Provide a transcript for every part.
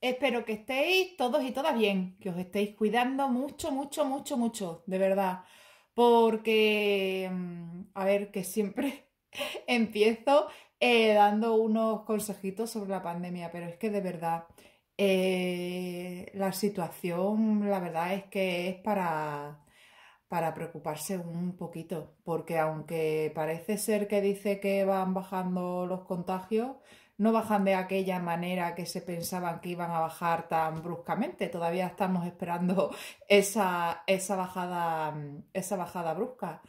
Espero que estéis todos y todas bien, que os estéis cuidando mucho, mucho, mucho, mucho, de verdad. Porque, mm, a ver, que siempre empiezo eh, dando unos consejitos sobre la pandemia, pero es que de verdad, eh, la situación, la verdad es que es para, para preocuparse un poquito, porque aunque parece ser que dice que van bajando los contagios, no bajan de aquella manera que se pensaban que iban a bajar tan bruscamente. Todavía estamos esperando esa, bajada, esa bajada brusca.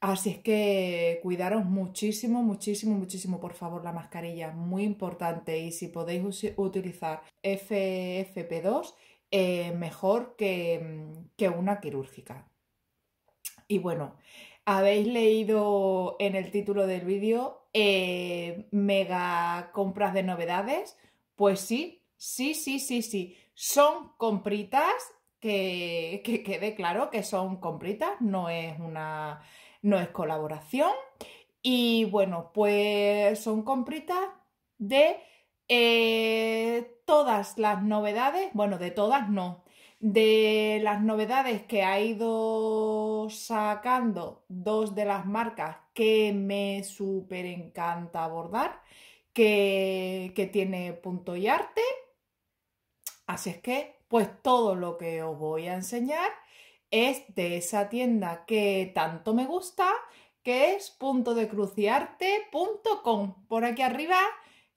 Así es que cuidaros muchísimo, muchísimo, muchísimo, por favor, la mascarilla, muy importante. Y si podéis utilizar FFP2, eh, mejor que, que una quirúrgica. Y bueno, habéis leído en el título del vídeo eh, mega compras de novedades, pues sí, sí, sí, sí, sí. Son compritas que, que quede claro que son compritas, no es una no es colaboración. Y bueno, pues son compritas de eh, todas las novedades, bueno, de todas no, de las novedades que ha ido sacando dos de las marcas que me súper encanta abordar, que, tiene punto y arte. Así es que, pues todo lo que os voy a enseñar es de esa tienda que tanto me gusta, que es puntodecruciarte.com. Por aquí arriba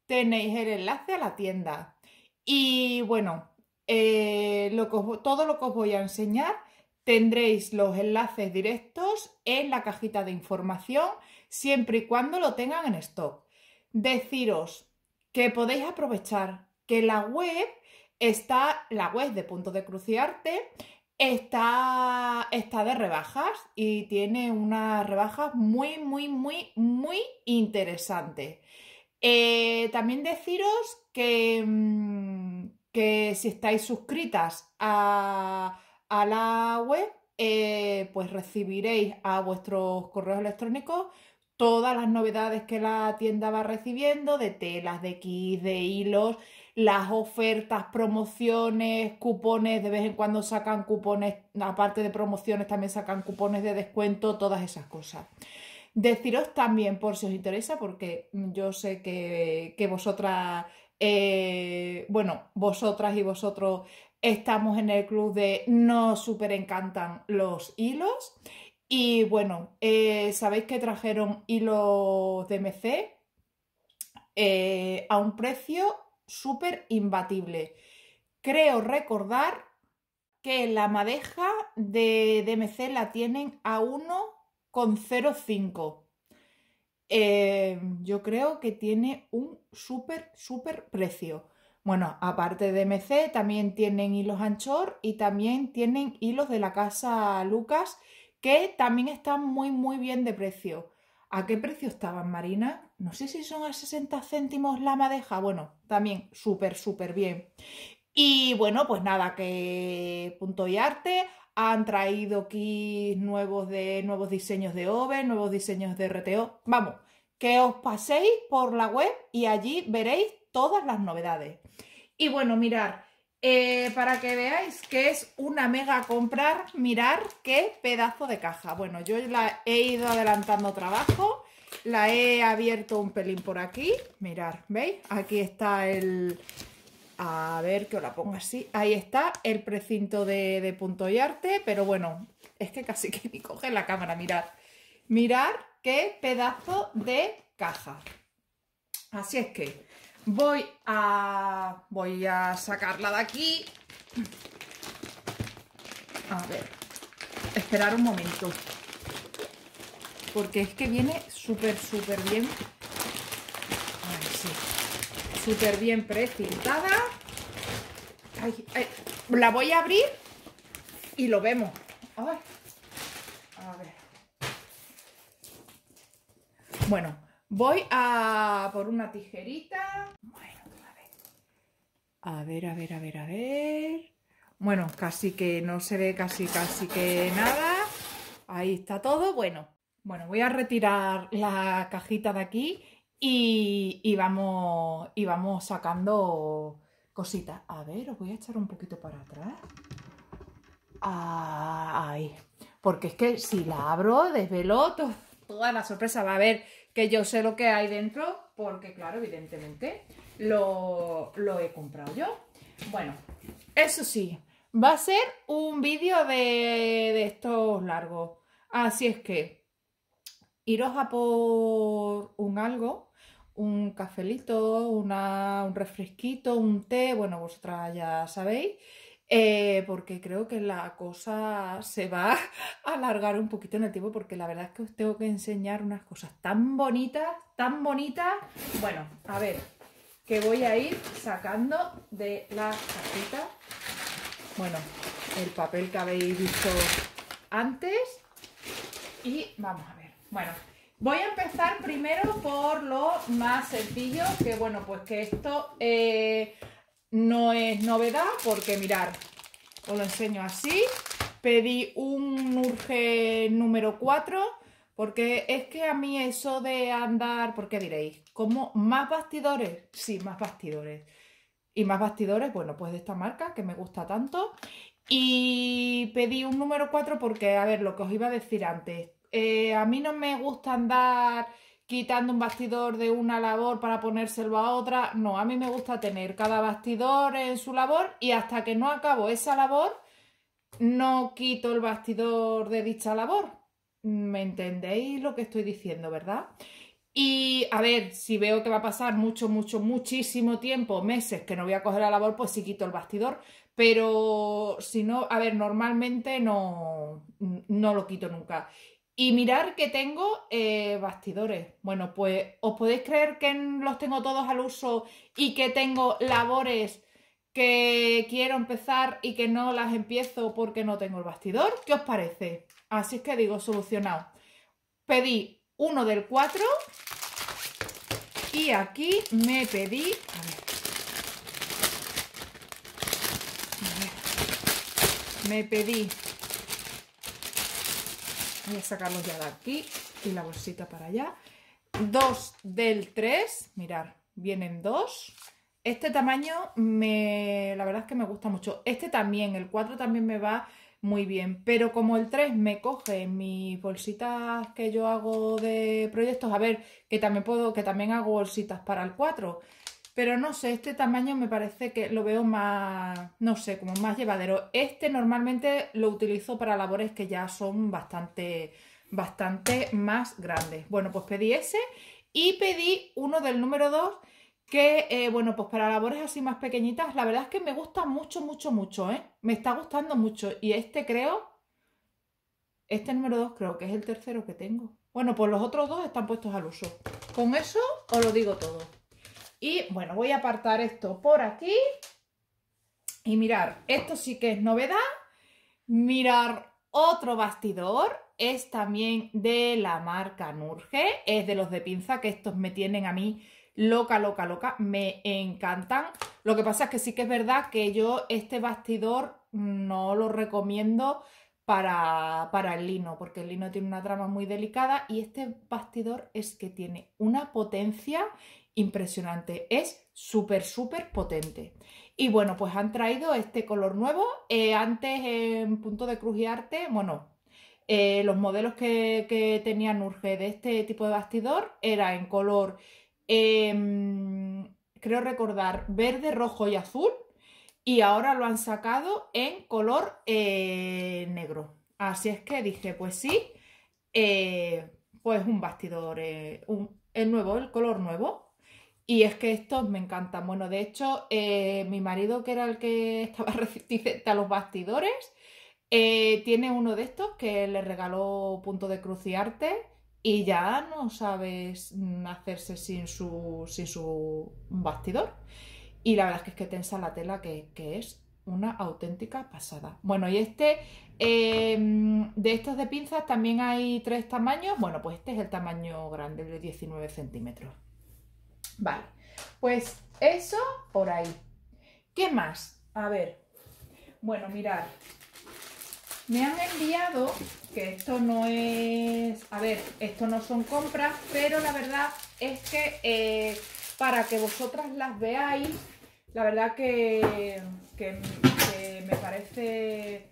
tenéis el enlace a la tienda. Y bueno, eh, todo lo que os voy a enseñar Tendréis los enlaces directos en la cajita de información siempre y cuando lo tengan en stock. Deciros que podéis aprovechar que la web está, la web de Punto de Cruciarte está, está de rebajas y tiene unas rebajas muy, muy, muy, muy interesantes. Eh, también deciros que, mm, que si estáis suscritas a a la web, eh, pues recibiréis a vuestros correos electrónicos todas las novedades que la tienda va recibiendo de telas, de kits, de hilos, las ofertas, promociones, cupones, de vez en cuando sacan cupones, aparte de promociones también sacan cupones de descuento, todas esas cosas. Deciros también, por si os interesa, porque yo sé que, que vosotras, eh, bueno, vosotras y vosotros Estamos en el club de no super encantan los hilos. Y bueno, eh, sabéis que trajeron hilos DMC eh, a un precio súper imbatible. Creo recordar que la madeja de DMC la tienen a 1,05. Eh, yo creo que tiene un súper, súper precio. Bueno, aparte de MC, también tienen hilos anchor y también tienen hilos de la casa Lucas, que también están muy, muy bien de precio. ¿A qué precio estaban, Marina? No sé si son a 60 céntimos la madeja. Bueno, también súper, súper bien. Y bueno, pues nada, que punto y arte han traído aquí nuevos de nuevos diseños de OVE, nuevos diseños de RTO. Vamos, que os paséis por la web y allí veréis todas las novedades. Y bueno, mirar, eh, para que veáis que es una mega comprar, mirar qué pedazo de caja. Bueno, yo la he ido adelantando trabajo, la he abierto un pelín por aquí, mirar, ¿veis? Aquí está el... A ver que os la pongo así. Ahí está el precinto de, punto y arte, pero bueno, es que casi que ni coge la cámara, mirad. Mirar qué pedazo de caja. Así es que, Voy a... Voy a sacarla de aquí. A ver. Esperar un momento. Porque es que viene súper, súper bien. A Súper bien precintada. La voy a abrir y lo vemos. A ver. Bueno, Voy a por una tijerita. Bueno, a ver, a ver, a ver, a ver. Bueno, casi que no se ve casi, casi que nada. Ahí está todo. Bueno, bueno, voy a retirar la cajita de aquí y, vamos, y vamos sacando cositas. A ver, os voy a echar un poquito para atrás. Ah, ahí. Porque es que si la abro, desvelo, toda la sorpresa va a haber que yo sé lo que hay dentro, porque claro, evidentemente lo, lo he comprado yo. Bueno, eso sí, va a ser un vídeo de, de estos largos. Así es que iros a por un algo, un cafelito, un refresquito, un té, bueno, vosotras ya sabéis. Eh, porque creo que la cosa se va a alargar un poquito en el tiempo, porque la verdad es que os tengo que enseñar unas cosas tan bonitas, tan bonitas. Bueno, a ver, que voy a ir sacando de la cajita, bueno, el papel que habéis visto antes. Y vamos a ver, bueno, Voy a empezar primero por lo más sencillo, que bueno, pues que esto eh, no es novedad porque mirar, os lo enseño así. Pedí un Urge número 4 porque es que a mí eso de andar, ¿por qué diréis? ¿Como más bastidores? Sí, más bastidores. Y más bastidores, bueno, pues de esta marca que me gusta tanto. Y pedí un número 4 porque, a ver, lo que os iba a decir antes. Eh, a mí no me gusta andar quitando un bastidor de una labor para ponérselo a otra. No, a mí me gusta tener cada bastidor en su labor y hasta que no acabo esa labor, no quito el bastidor de dicha labor. ¿Me entendéis lo que estoy diciendo, verdad? Y a ver, si veo que va a pasar mucho, mucho, muchísimo tiempo, meses, que no voy a coger la labor, pues sí quito el bastidor. Pero si no, a ver, normalmente no, no lo quito nunca. Y mirar que tengo eh, bastidores. Bueno, pues os podéis creer que los tengo todos al uso y que tengo labores que quiero empezar y que no las empiezo porque no tengo el bastidor. ¿Qué os parece? Así es que digo, solucionado. Pedí uno del cuatro y aquí me pedí... A ver, me pedí Voy a sacarlos ya de aquí y la bolsita para allá. Dos del 3, mirar, vienen dos. Este tamaño, me, la verdad es que me gusta mucho. Este también, el 4 también me va muy bien. Pero como el 3 me coge mis bolsitas que yo hago de proyectos, a ver, que también puedo, que también hago bolsitas para el 4. Pero no sé, este tamaño me parece que lo veo más, no sé, como más llevadero. Este normalmente lo utilizo para labores que ya son bastante, bastante más grandes. Bueno, pues pedí ese y pedí uno del número 2 que, eh, bueno, pues para labores así más pequeñitas, la verdad es que me gusta mucho, mucho, mucho, ¿eh? Me está gustando mucho. Y este creo, este número 2 creo que es el tercero que tengo. Bueno, pues los otros dos están puestos al uso. Con eso os lo digo todo. Y bueno, voy a apartar esto por aquí. Y mirar, esto sí que es novedad. Mirar otro bastidor. Es también de la marca Nurge. Es de los de pinza, que estos me tienen a mí loca, loca, loca. Me encantan. Lo que pasa es que sí que es verdad que yo este bastidor no lo recomiendo para, para, el lino, porque el lino tiene una trama muy delicada y este bastidor es que tiene una potencia impresionante, es súper, súper potente. Y bueno, pues han traído este color nuevo. Eh, antes en Punto de crujiarte, bueno, eh, los modelos que, que tenían Urge de este tipo de bastidor era en color, em, creo recordar, verde, rojo y azul. Y ahora lo han sacado en color eh, negro. Así es que dije, pues sí, pues un bastidor, el nuevo, el color nuevo. Y es que estos me encantan. Bueno, de hecho, eh, mi marido, que era el que estaba reticente a los bastidores, eh, tiene uno de estos que le regaló punto de cruciarte y ya no sabes mm, hacerse sin su, sin su bastidor. Y la verdad es que, es que tensa la tela que, es una auténtica pasada. Bueno, y este, eh, mm, de estos de pinzas también hay tres tamaños. Bueno, pues este es el tamaño grande, el de 19 centímetros. Vale, pues eso por ahí. ¿Qué más? A ver, bueno, mirad. Me han enviado, que esto no es, a ver, esto no son compras, pero la verdad es que eh, para que vosotras las veáis, la verdad que, que, me parece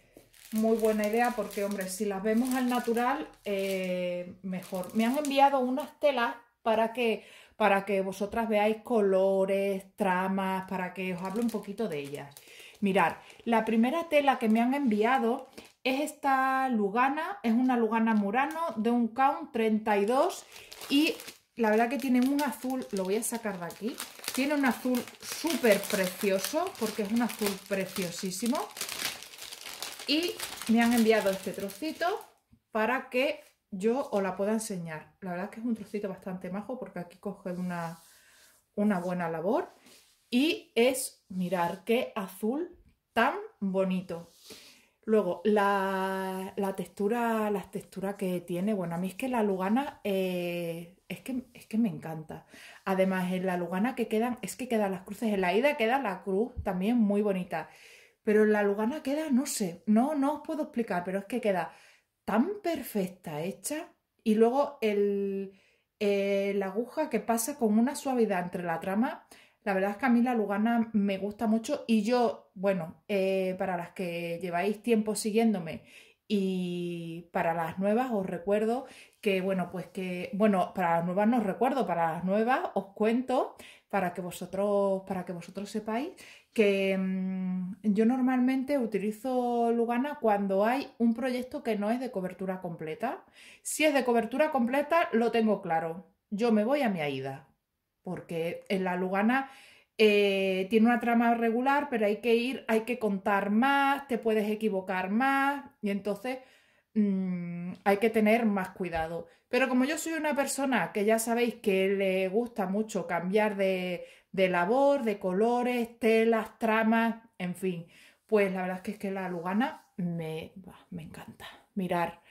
muy buena idea porque, hombre, si las vemos al natural, eh, mejor. Me han enviado unas telas para que para que vosotras veáis colores, tramas, para que os hable un poquito de ellas. Mirad, la primera tela que me han enviado es esta Lugana, es una Lugana Murano de un count 32 y la verdad que tiene un azul, lo voy a sacar de aquí, tiene un azul súper precioso porque es un azul preciosísimo y me han enviado este trocito para que yo os la puedo enseñar. La verdad es que es un trocito bastante majo porque aquí coge una, buena labor. Y es, mirar qué azul tan bonito. Luego, la, la textura, texturas que tiene, bueno, a mí es que la lugana eh, es, que, me encanta. Además, en la lugana que quedan, es que quedan las cruces, en la ida queda la cruz también muy bonita. Pero en la lugana queda, no sé, no, no os puedo explicar, pero es que queda tan perfecta hecha y luego el, eh, la aguja que pasa con una suavidad entre la trama. La verdad es que a mí la Lugana me gusta mucho y yo, bueno, eh, para las que lleváis tiempo siguiéndome y para las nuevas os recuerdo que, bueno, pues que, bueno, para las nuevas no os recuerdo, para las nuevas os cuento para que vosotros, para que vosotros sepáis que mm, yo normalmente utilizo Lugana cuando hay un proyecto que no es de cobertura completa. Si es de cobertura completa, lo tengo claro. Yo me voy a mi AIDA, porque en la Lugana eh, tiene una trama regular, pero hay que ir, hay que contar más, te puedes equivocar más, y entonces mm, hay que tener más cuidado. Pero como yo soy una persona que ya sabéis que le gusta mucho cambiar de, labor, de colores, telas, tramas, en fin, pues la verdad es que, es que la Lugana me, me encanta. Mirar,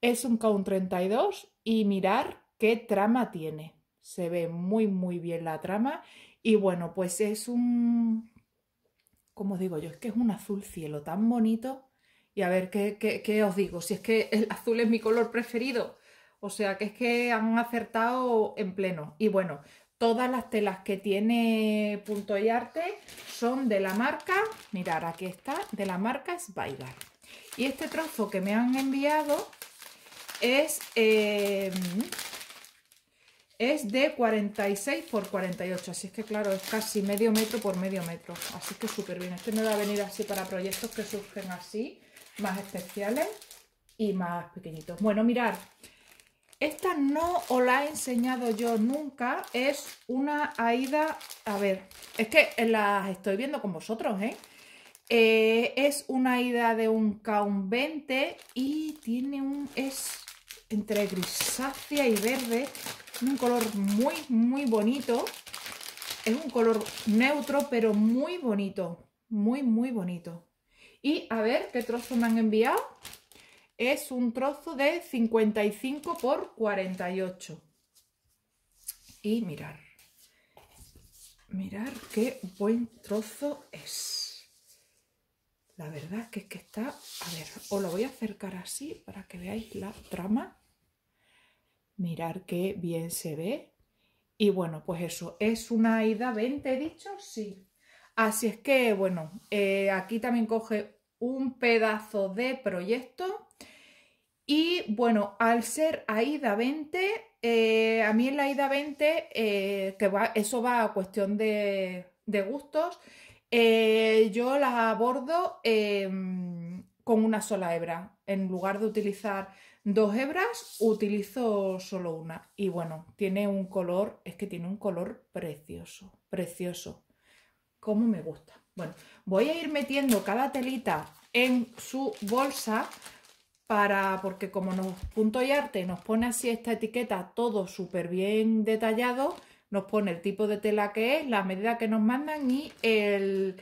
es un Count 32 y mirar qué trama tiene. Se ve muy, muy bien la trama. Y bueno, pues es un, como digo yo, es que es un azul cielo tan bonito y a ver, ¿qué, ¿qué, qué, os digo? Si es que el azul es mi color preferido. O sea, que es que han acertado en pleno. Y bueno, todas las telas que tiene Punto y Arte son de la marca, mirar, aquí está, de la marca Svaigar. Y este trozo que me han enviado es, eh, es de 46 por 48, así es que claro, es casi medio metro por medio metro, así que súper bien. Este me va a venir así para proyectos que surgen así, más especiales y más pequeñitos. Bueno, mirad, esta no os la he enseñado yo nunca, es una Aida, a ver, es que las estoy viendo con vosotros, ¿eh? eh es una Aida de un Kaun y tiene un, es entre grisácea y verde, un color muy, muy bonito. Es un color neutro, pero muy bonito, muy, muy bonito. Y a ver qué trozo me han enviado. Es un trozo de 55 por 48. Y mirar. Mirar qué buen trozo es. La verdad que es que está... A ver, os lo voy a acercar así para que veáis la trama. Mirar qué bien se ve. Y bueno, pues eso. ¿Es una ida 20, he dicho? Sí. Así es que, bueno, eh, aquí también coge un pedazo de proyecto. Y bueno, al ser AIDA 20, eh, a mí en la AIDA 20, eh, que eso va a cuestión de, gustos, yo la abordo em, con una sola hebra. En lugar de utilizar dos hebras, utilizo solo una. Y bueno, tiene un color, es que tiene un color precioso, precioso como me gusta. Bueno, voy a ir metiendo cada telita en su bolsa para, porque como nos punto y arte nos pone así esta etiqueta todo súper bien detallado, nos pone el tipo de tela que es, la medida que nos mandan y el,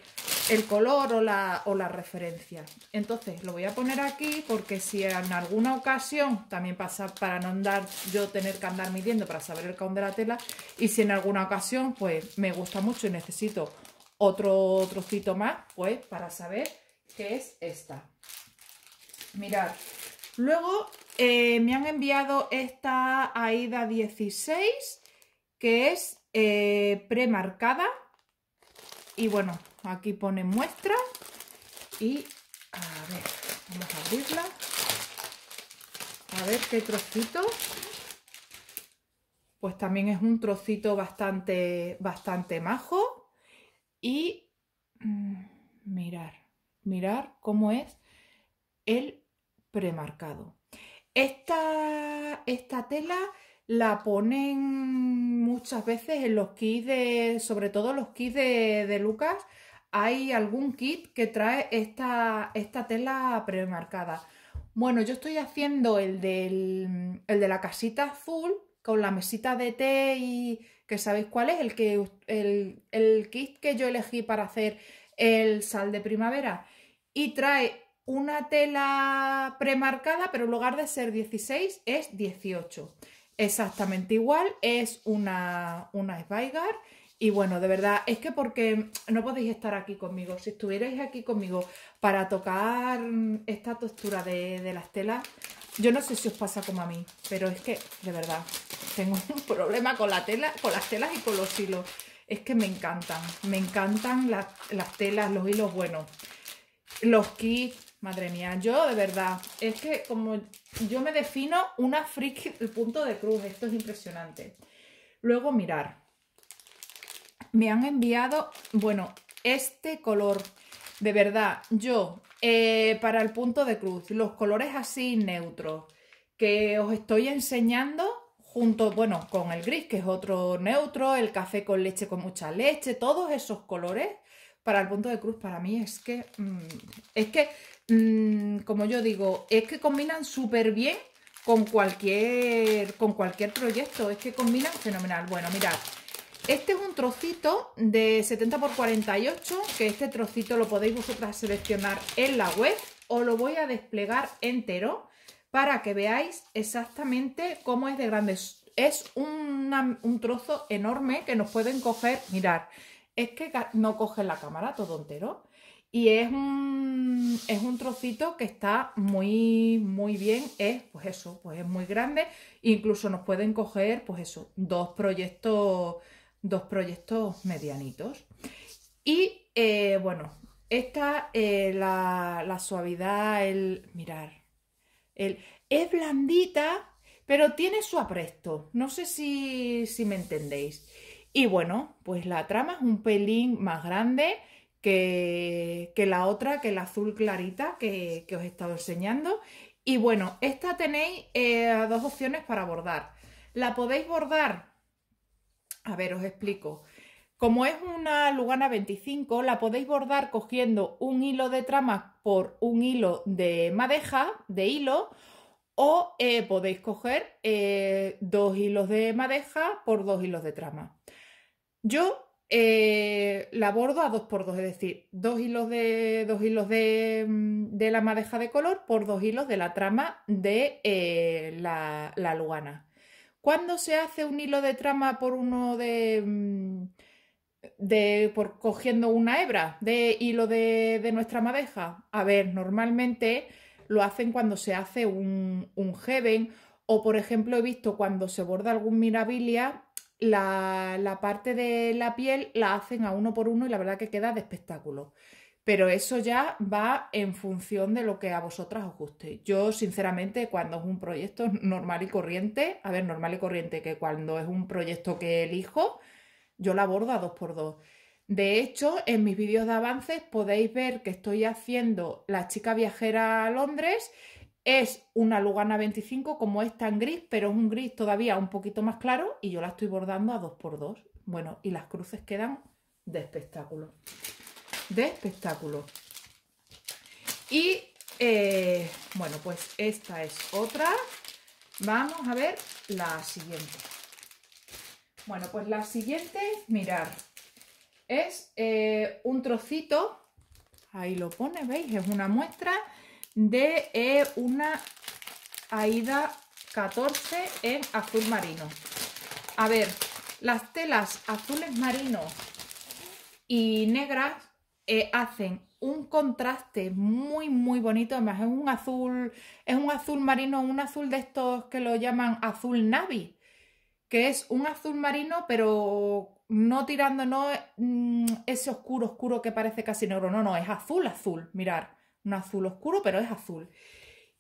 el color o la, o la, referencia. Entonces lo voy a poner aquí porque si en alguna ocasión, también pasa para no andar yo tener que andar midiendo para saber el caón de la tela, y si en alguna ocasión pues me gusta mucho y necesito otro trocito más, pues, para saber qué es esta. Mirad, luego eh, me han enviado esta Aida 16, que es eh, premarcada. Y bueno, aquí pone muestra. Y a ver, vamos a abrirla. A ver qué trocito. Pues también es un trocito bastante, bastante majo y mm, mirar, mirar cómo es el premarcado. Esta, esta tela la ponen muchas veces en los kits de, sobre todo los kits de, Lucas, hay algún kit que trae esta, esta tela premarcada. Bueno, yo estoy haciendo el, el de la casita azul con la mesita de té y, que sabéis cuál es, el, que, el, kit que yo elegí para hacer el sal de primavera. Y trae una tela premarcada, pero en lugar de ser 16 es 18. Exactamente igual, es una, una Y bueno, de verdad, es que porque no podéis estar aquí conmigo. Si estuvierais aquí conmigo para tocar esta textura de, de las telas, yo no sé si os pasa como a mí, pero es que, de verdad, tengo un problema con, la tela, con las telas y con los hilos. Es que me encantan, me encantan las, telas, los hilos buenos. Los kits, madre mía, yo de verdad, es que como yo me defino una friki el punto de cruz, esto es impresionante. Luego mirar, me han enviado, bueno, este color, de verdad, yo eh, para el punto de cruz, los colores así neutros que os estoy enseñando junto, bueno, con el gris, que es otro neutro, el café con leche con mucha leche, todos esos colores para el punto de cruz para mí es que, mm, es que, mm, como yo digo, es que combinan súper bien con cualquier, con cualquier proyecto, es que combinan fenomenal. Bueno, mirad, este es un trocito de 70 x 48, que este trocito lo podéis vosotras seleccionar en la web. O lo voy a desplegar entero para que veáis exactamente cómo es de grande. Es un trozo enorme que nos pueden coger, mirar, es que no coge la cámara todo entero. Y es un, es un trocito que está muy, muy bien, es pues eso, pues es muy grande. Incluso nos pueden coger, pues eso, dos proyectos dos proyectos medianitos. Y eh, bueno, esta, eh, la, suavidad, el. Mirar. El, es blandita, pero tiene su apresto. No sé si, me entendéis. Y bueno, pues la trama es un pelín más grande que, que la otra, que el azul clarita que, que, os he estado enseñando. Y bueno, esta tenéis eh, dos opciones para bordar. La podéis bordar a ver, os explico. Como es una Lugana 25, la podéis bordar cogiendo un hilo de trama por un hilo de madeja, de hilo, o eh, podéis coger eh, dos hilos de madeja por dos hilos de trama. Yo eh, la bordo a dos por dos, es decir, dos hilos de, dos hilos de, la madeja de color por dos hilos de la trama de la, la lugana. ¿Cuándo se hace un hilo de trama por uno de. Mm, de por cogiendo una hebra de hilo de, de nuestra madeja? A ver, normalmente lo hacen cuando se hace un, un heaven, o por ejemplo, he visto cuando se borda algún mirabilia, la, la, parte de la piel la hacen a uno por uno y la verdad que queda de espectáculo pero eso ya va en función de lo que a vosotras os guste. Yo, sinceramente, cuando es un proyecto normal y corriente, a ver, normal y corriente, que cuando es un proyecto que elijo, yo la bordo a dos por dos. De hecho, en mis vídeos de avances podéis ver que estoy haciendo La chica viajera a Londres. Es una Lugana 25 como es en gris, pero es un gris todavía un poquito más claro y yo la estoy bordando a dos por dos. Bueno, y las cruces quedan de espectáculo de espectáculo. Y eh, bueno, pues esta es otra. Vamos a ver la siguiente. Bueno, pues la siguiente, mirar, es eh, un trocito, ahí lo pone, ¿veis? Es una muestra de eh, una Aida 14 en azul marino. A ver, las telas azules marinos y negras eh, hacen un contraste muy muy bonito, además es un azul, es un azul marino, un azul de estos que lo llaman azul navi, que es un azul marino pero no tirando no mm, ese oscuro oscuro que parece casi negro, no, no, es azul azul, mirar, un azul oscuro pero es azul.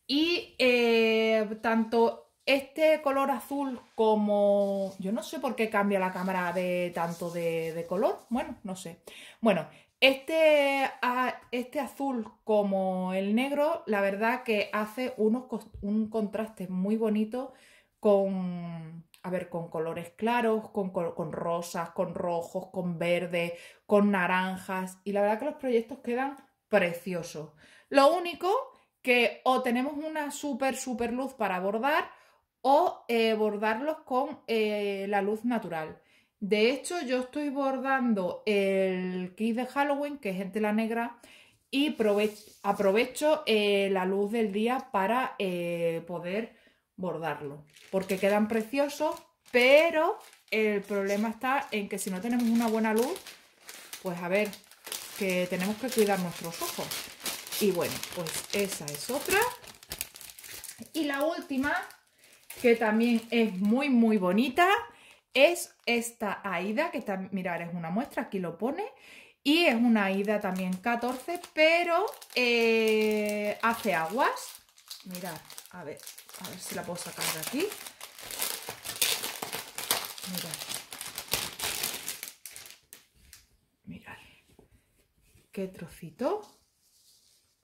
Y eh, tanto este color azul como... Yo no sé por qué cambia la cámara de tanto de, de color. Bueno, no sé. Bueno, este, este, azul como el negro, la verdad que hace unos, un contraste muy bonito con, a ver, con colores claros, con, con rosas, con rojos, con verdes, con naranjas. Y la verdad que los proyectos quedan preciosos. Lo único que o tenemos una súper, super luz para bordar o eh, bordarlos con eh, la luz natural. De hecho, yo estoy bordando el kit de Halloween, que es en tela negra, y aprovecho eh, la luz del día para eh, poder bordarlo, porque quedan preciosos, pero el problema está en que si no tenemos una buena luz, pues a ver, que tenemos que cuidar nuestros ojos. Y bueno, pues esa es otra. Y la última, que también es muy, muy bonita, es esta AIDA, que está, mirar, es una muestra, aquí lo pone, y es una AIDA también 14, pero eh, hace aguas. Mirad, a ver, si la puedo sacar de aquí. Mirad. Mirad. Qué trocito.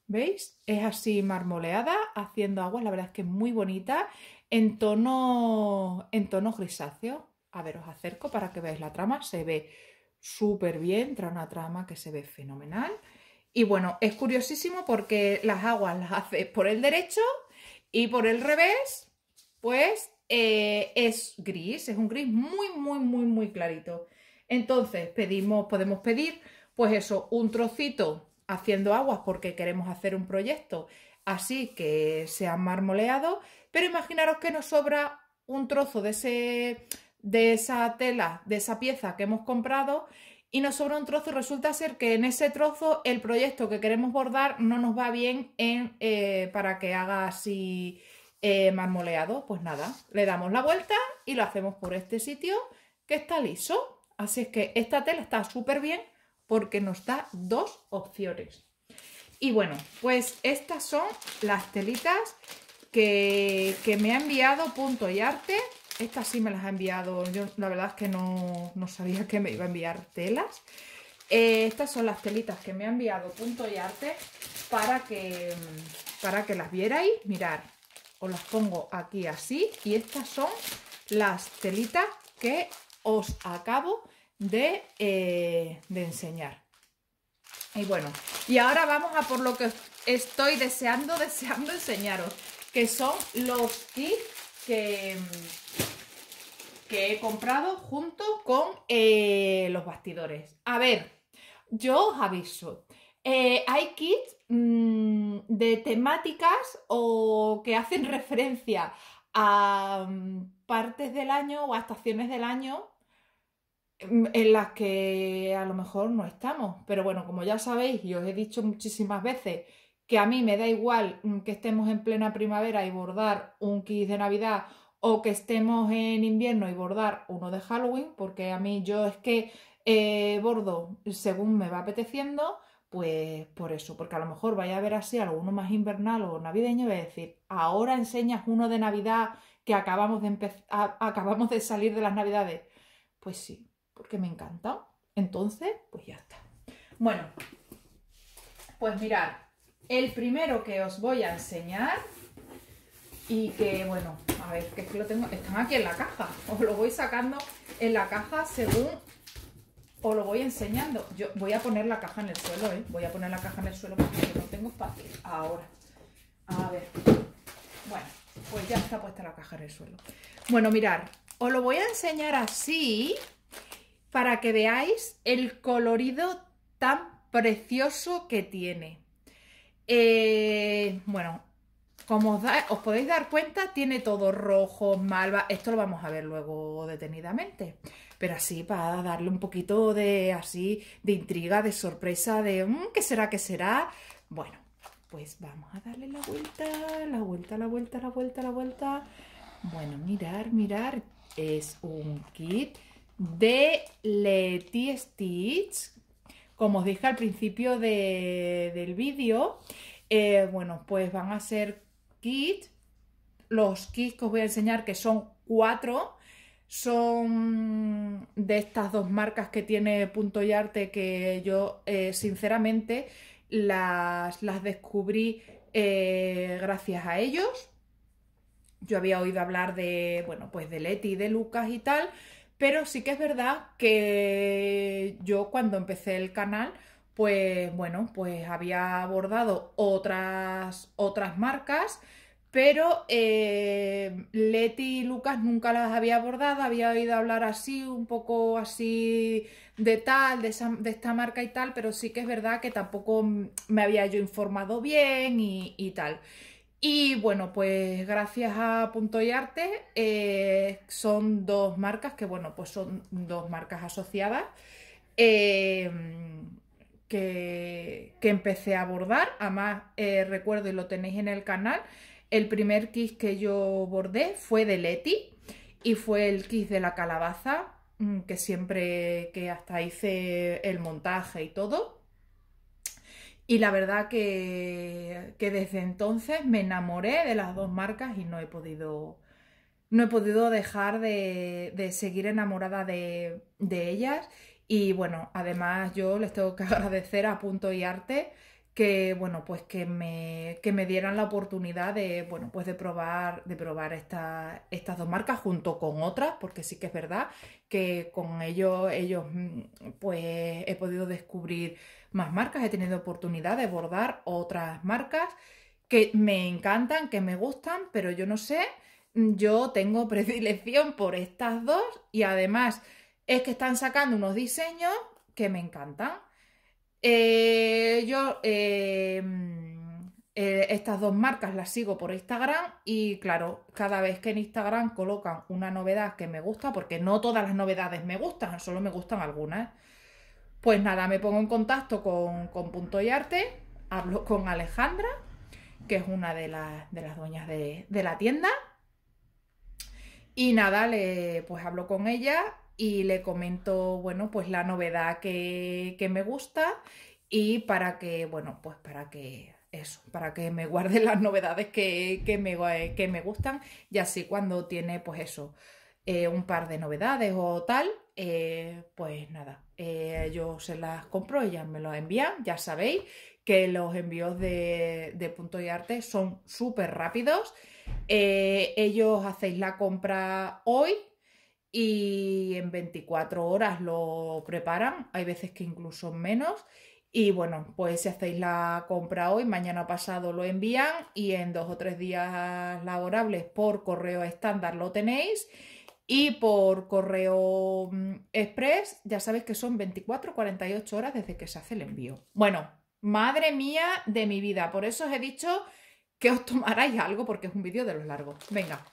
¿Veis? Es así marmoleada, haciendo aguas, la verdad es que es muy bonita, en tono, en tono grisáceo. A ver, os acerco para que veáis la trama. Se ve súper bien, trae una trama que se ve fenomenal. Y bueno, es curiosísimo porque las aguas las hace por el derecho y por el revés, pues eh, es gris, es un gris muy, muy, muy, muy clarito. Entonces pedimos, podemos pedir, pues eso, un trocito haciendo aguas porque queremos hacer un proyecto así que sea marmoleado, pero imaginaros que nos sobra un trozo de ese de esa tela, de esa pieza que hemos comprado y nos sobra un trozo y resulta ser que en ese trozo el proyecto que queremos bordar no nos va bien en, eh, para que haga así eh, marmoleado. Pues nada, le damos la vuelta y lo hacemos por este sitio que está liso. Así es que esta tela está súper bien porque nos da dos opciones. Y bueno, pues estas son las telitas que, que me ha enviado Punto y Arte estas sí me las ha enviado. Yo la verdad es que no, no sabía que me iba a enviar telas. Eh, estas son las telitas que me ha enviado Punto y Arte para que, para que las vierais. Mirad, os las pongo aquí así. Y estas son las telitas que os acabo de, eh, de enseñar. Y bueno, y ahora vamos a por lo que estoy deseando, deseando enseñaros, que son los kits que, que he comprado junto con eh, los bastidores. A ver, yo os aviso, eh, hay kits mm, de temáticas o que hacen referencia a mm, partes del año o a estaciones del año mm, en las que a lo mejor no estamos. Pero bueno, como ya sabéis y os he dicho muchísimas veces que a mí me da igual que estemos en plena primavera y bordar un kit de Navidad o que estemos en invierno y bordar uno de Halloween, porque a mí yo es que eh, bordo según me va apeteciendo, pues por eso, porque a lo mejor vaya a ver así alguno más invernal o navideño y a decir, ahora enseñas uno de Navidad que acabamos de, acabamos de salir de las Navidades. Pues sí, porque me encanta. Entonces, pues ya está. Bueno, pues mirad, el primero que os voy a enseñar y que bueno, a ver, que es que lo tengo, están aquí en la caja, os lo voy sacando en la caja según os lo voy enseñando. Yo voy a poner la caja en el suelo, ¿eh? voy a poner la caja en el suelo porque no tengo espacio ahora. A ver, bueno, pues ya está puesta la caja en el suelo. Bueno, mirar, os lo voy a enseñar así para que veáis el colorido tan precioso que tiene. Eh, bueno, como os, podéis dar cuenta, tiene todo rojo, malva. Esto lo vamos a ver luego detenidamente. Pero así, para darle un poquito de, así, de intriga, de sorpresa, de mm, ¿qué será, qué será? Bueno, pues vamos a darle la vuelta, la vuelta, la vuelta, la vuelta, la vuelta. Bueno, mirar, mirar. Es un kit de Letty Stitch. Como os dije al principio del vídeo, eh, bueno, pues van a ser kit. Los kits que os voy a enseñar, que son cuatro, son de estas dos marcas que tiene Punto y Arte que yo eh, sinceramente las, descubrí eh, gracias a ellos. Yo había oído hablar de, bueno, pues de Leti, de Lucas y tal, pero sí que es verdad que yo cuando empecé el canal, pues bueno, pues había abordado otras, otras marcas, pero eh, Leti y Lucas nunca las había abordado, había oído hablar así, un poco así de tal, de, esta marca y tal, pero sí que es verdad que tampoco me había yo informado bien y, tal. Y bueno, pues gracias a Punto y Arte eh, son dos marcas que, bueno, pues son dos marcas asociadas. Eh, que, empecé a bordar. Además, eh, recuerdo y lo tenéis en el canal, el primer kiss que yo bordé fue de Leti y fue el kiss de la calabaza, mm, que siempre que hasta hice el montaje y todo. Y la verdad que, desde entonces me enamoré de las dos marcas y no he podido, no he podido dejar de, seguir enamorada de, de ellas y bueno, además yo les tengo que agradecer a Punto y Arte que bueno pues que me, me dieran la oportunidad de bueno pues de probar de probar estas dos marcas junto con otras porque sí que es verdad que con ellos ellos mm, pues he podido descubrir más marcas he tenido oportunidad de bordar otras marcas que me encantan que me gustan pero yo no sé yo tengo predilección por estas dos y además es que están sacando unos diseños que me encantan. Eh, yo eh, mm, eh, estas dos marcas las sigo por Instagram y claro, cada vez que en Instagram colocan una novedad que me gusta, porque no todas las novedades me gustan, solo me gustan algunas, pues nada, me pongo en contacto con, Punto y Arte, hablo con Alejandra, que es una de, las dueñas de, la tienda. Y nada, le, pues hablo con ella y le comento, bueno, pues la novedad que, que me gusta y para que, bueno, pues para que eso, para que me guarde las novedades que, eh, que, me, gustan y así cuando tiene, pues eso, eh, un par de novedades o tal, eh, pues nada, yo se las compro, ellas me las envían, ya sabéis que los envíos de, de punto y arte son súper rápidos. ellos hacéis la compra hoy, y en 24 horas lo preparan, hay veces que incluso menos. Y bueno, pues si hacéis la compra hoy, mañana pasado lo envían y en dos o tres días laborables por correo estándar lo tenéis. Y por correo mm, express, ya sabéis que son 24 48 horas desde que se hace el envío. Bueno, madre mía de mi vida, por eso os he dicho que os tomaráis algo porque es un vídeo de los largos. Venga,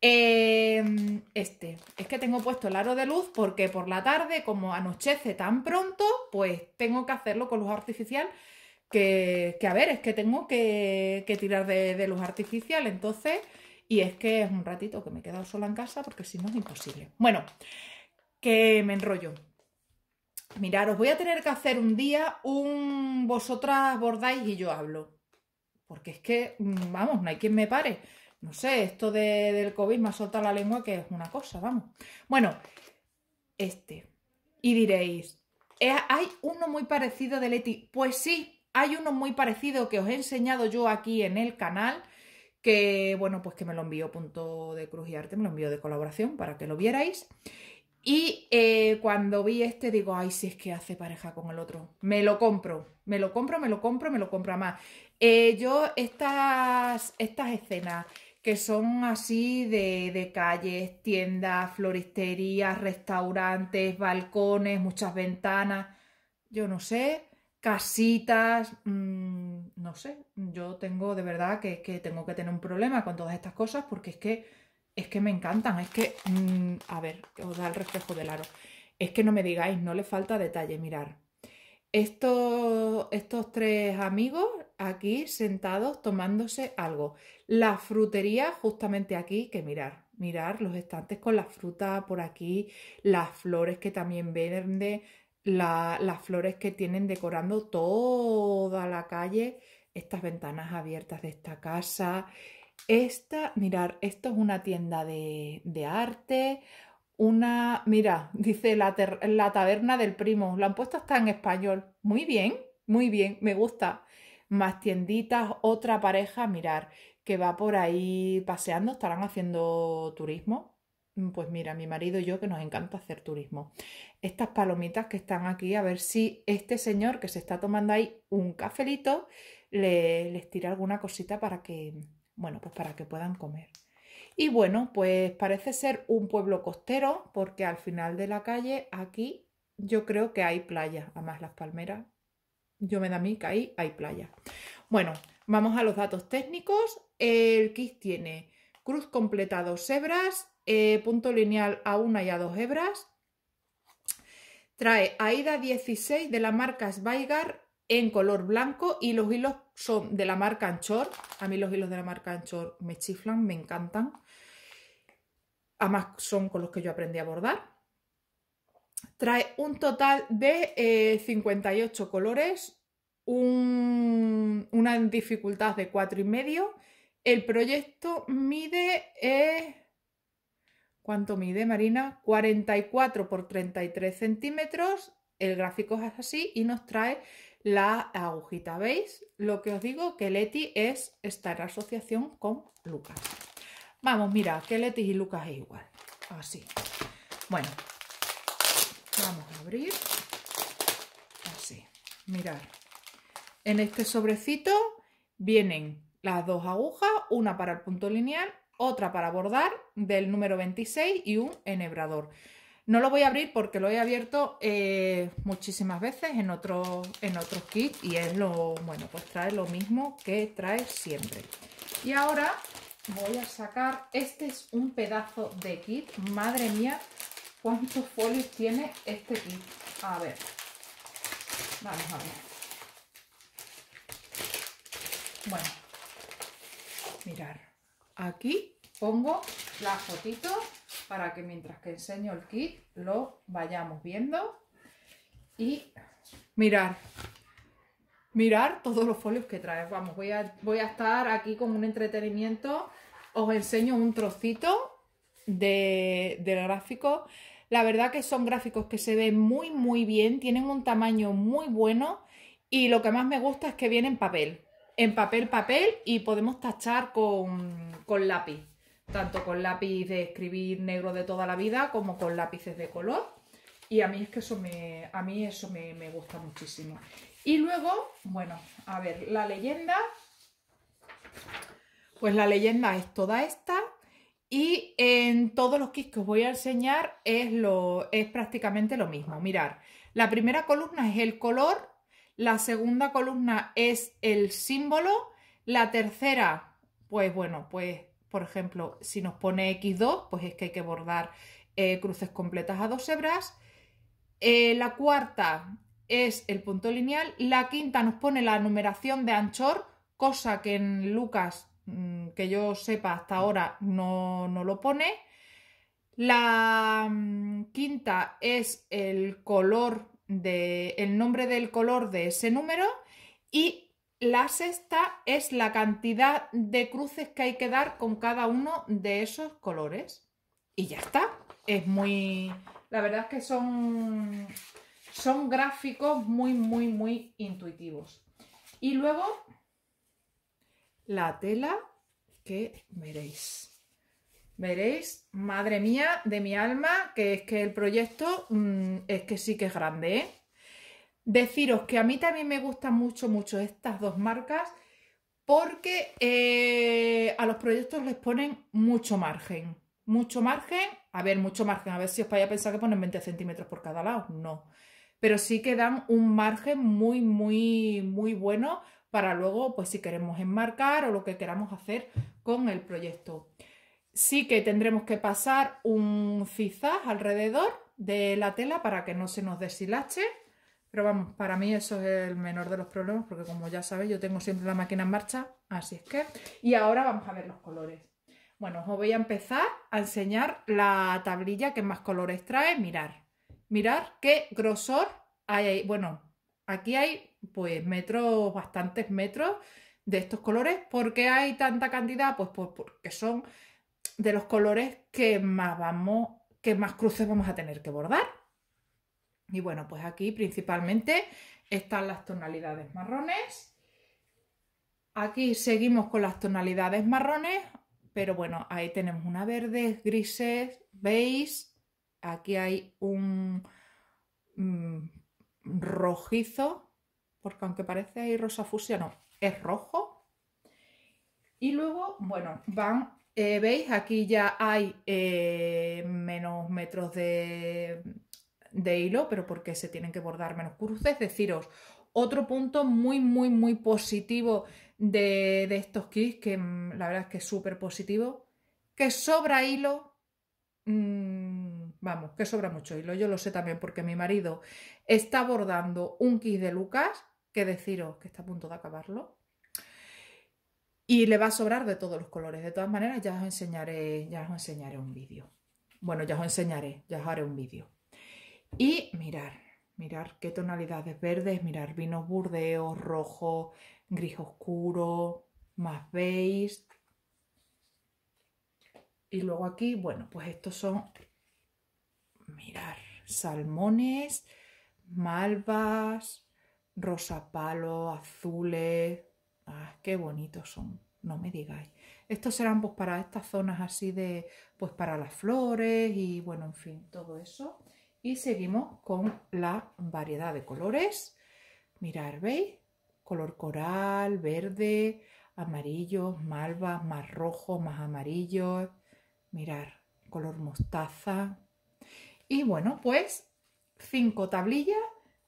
Em, este, es que tengo puesto el aro de luz porque por la tarde, como anochece tan pronto, pues tengo que hacerlo con luz artificial. Que, a ver, es que tengo que, tirar de, luz artificial, entonces, y es que es un ratito que me he quedado sola en casa porque si no es imposible. Bueno, que me enrollo. Miraros, os voy a tener que hacer un día un vosotras bordáis y yo hablo. Porque es que, mm, vamos, no hay quien me pare. No sé, esto del COVID me ha la lengua que es una cosa, vamos. Bueno, este. Y diréis, eh, hay uno muy parecido de Leti. Pues sí, hay uno muy parecido que os he enseñado yo aquí en el canal, que bueno, pues que me lo envió Punto de Cruz y Arte, me lo envió de colaboración para que lo vierais. Y eh, cuando vi este digo, ay, si es que hace pareja con el otro, me lo compro, me lo compro, me lo compro, me lo compro más. Eh, yo estas, estas escenas que son así de, calles, tiendas, floristerías, restaurantes, balcones, muchas ventanas, yo no sé, casitas, mm, no sé, yo tengo de verdad que, que tengo que tener un problema con todas estas cosas porque es que, es que me encantan, es que, mm, a ver, os da el reflejo del aro, es que no me digáis, no le falta detalle, mirar. Estos, estos tres amigos aquí sentados tomándose algo. La frutería justamente aquí, que mirar, mirar los estantes con la fruta por aquí, las flores que también venden, las flores que tienen decorando toda la calle, estas ventanas abiertas de esta casa. Esta, mirar, esto es una tienda de, arte, una, mira, dice la, la taberna del primo, la han puesto hasta en español. Muy bien, muy bien, me gusta más tienditas, otra pareja, mirar, que va por ahí paseando, estarán haciendo turismo. Mm, pues mira, mi marido y yo que nos encanta hacer turismo. Estas palomitas que están aquí, a ver si este señor que se está tomando ahí un cafelito, le, les tira alguna cosita para que, bueno, pues para que puedan comer. Y bueno, pues parece ser un pueblo costero, porque al final de la calle, aquí, yo creo que hay playa. Además, las palmeras yo me da a mí que ahí hay playa. Bueno, vamos a los datos técnicos. El kit tiene cruz completa dos hebras, eh, punto lineal a una y a dos hebras. Trae Aida 16 de la marca Sveigar en color blanco y los hilos son de la marca Anchor. A mí los hilos de la marca Anchor me chiflan, me encantan. Además son con los que yo aprendí a bordar trae un total de 58 eh, colores, una dificultad de 4,5. El proyecto mide... Eh, ¿Cuánto mide, Marina? 44 por 33 centímetros. El gráfico es así y nos trae la agujita. ¿Veis? Lo que os digo, que Leti es estar en asociación con Lucas. Vamos, mira, que Leti y Lucas es igual. Así. Bueno, vamos a abrir así mirar en este sobrecito vienen las dos agujas una para el punto lineal otra para bordar del número 26 y un enhebrador no lo voy a abrir porque lo he abierto eh, muchísimas veces en otros en otros kits y es lo bueno pues trae lo mismo que trae siempre y ahora voy a sacar este es un pedazo de kit madre mía cuántos folios tiene este kit. A ver, vamos a ver. Bueno, mirar, aquí pongo las fotitos para que mientras que enseño el kit lo vayamos viendo y mirar mirar todos los folios que trae. vamos voy a, voy a estar aquí con un entretenimiento os enseño un trocito del gráfico la verdad que son gráficos que se ven muy, muy bien, tienen un tamaño muy bueno y lo que más me gusta es que vienen en papel. En papel, papel y podemos tachar con, lápiz. Tanto con lápiz de escribir negro de toda la vida como con lápices de color. Y a mí es que eso me, a mí eso me, me gusta muchísimo. Y luego, bueno, a ver, la leyenda. Pues la leyenda es toda esta. Y en todos los kits que os voy a enseñar es, lo, es prácticamente lo mismo. Mirar, la primera columna es el color, la segunda columna es el símbolo, la tercera, pues bueno, pues por ejemplo, si nos pone X2, pues es que hay que bordar eh, cruces completas a dos hebras. Eh, la cuarta es el punto lineal. La quinta nos pone la numeración de anchor, cosa que en Lucas Mm, que yo sepa hasta ahora no, no lo pone. La mm, quinta es el color de el nombre del color de ese número y la sexta es la cantidad de cruces que hay que dar con cada uno de esos colores. Y ya está. Es muy la verdad es que son son gráficos muy muy muy intuitivos. Y luego la tela que veréis. Veréis, madre mía de mi alma, que es que el proyecto mm, es que sí que es grande. ¿eh? Deciros que a mí también me gustan mucho, mucho estas dos marcas porque eh, a los proyectos les ponen mucho margen. Mucho margen, a ver, mucho margen, a ver si os vais a pensar que ponen 20 centímetros por cada lado, no. Pero sí que dan un margen muy, muy, muy bueno para luego, pues si queremos enmarcar o lo que queramos hacer con el proyecto. Sí que tendremos que pasar un cizaz alrededor de la tela para que no se nos deshilache, pero vamos, para mí eso es el menor de los problemas porque como ya sabéis yo tengo siempre la máquina en marcha, así es que... Y ahora vamos a ver los colores. Bueno, os voy a empezar a enseñar la tablilla que más colores trae. Mirar, mirar qué grosor hay ahí. Bueno, aquí hay pues metros, bastantes metros de estos colores. ¿Por qué hay tanta cantidad? Pues, porque son de los colores que más vamos, que más cruces vamos a tener que bordar. Y bueno, pues aquí principalmente están las tonalidades marrones. Aquí seguimos con las tonalidades marrones, pero bueno, ahí tenemos una verde, grises, beige. Aquí hay un mm, rojizo porque aunque parece ahí rosa fusia, no, es rojo. Y luego, bueno, van, eh, veis, aquí ya hay eh, menos metros de, hilo, pero porque se tienen que bordar menos cruces, deciros, otro punto muy, muy, muy positivo de, estos kits, que mm, la verdad es que es súper positivo, que sobra hilo, mm, vamos, que sobra mucho hilo, yo lo sé también porque mi marido está bordando un kit de Lucas que deciros que está a punto de acabarlo. Y le va a sobrar de todos los colores. De todas maneras, ya os enseñaré, ya os enseñaré un vídeo. Bueno, ya os enseñaré, ya os haré un vídeo. Y mirar, mirar qué tonalidades verdes, mirar vinos burdeos, rojo, gris oscuro, más beige. Y luego aquí, bueno, pues estos son, mirar, salmones, malvas, rosa palo, azules. Ah, qué bonitos son, no me digáis. Estos serán pues, para estas zonas así de, pues para las flores y bueno, en fin, todo eso. Y seguimos con la variedad de colores. Mirar, ¿veis? Color coral, verde, amarillo, malva, más rojo, más amarillo. Mirar, color mostaza. Y bueno, pues cinco tablillas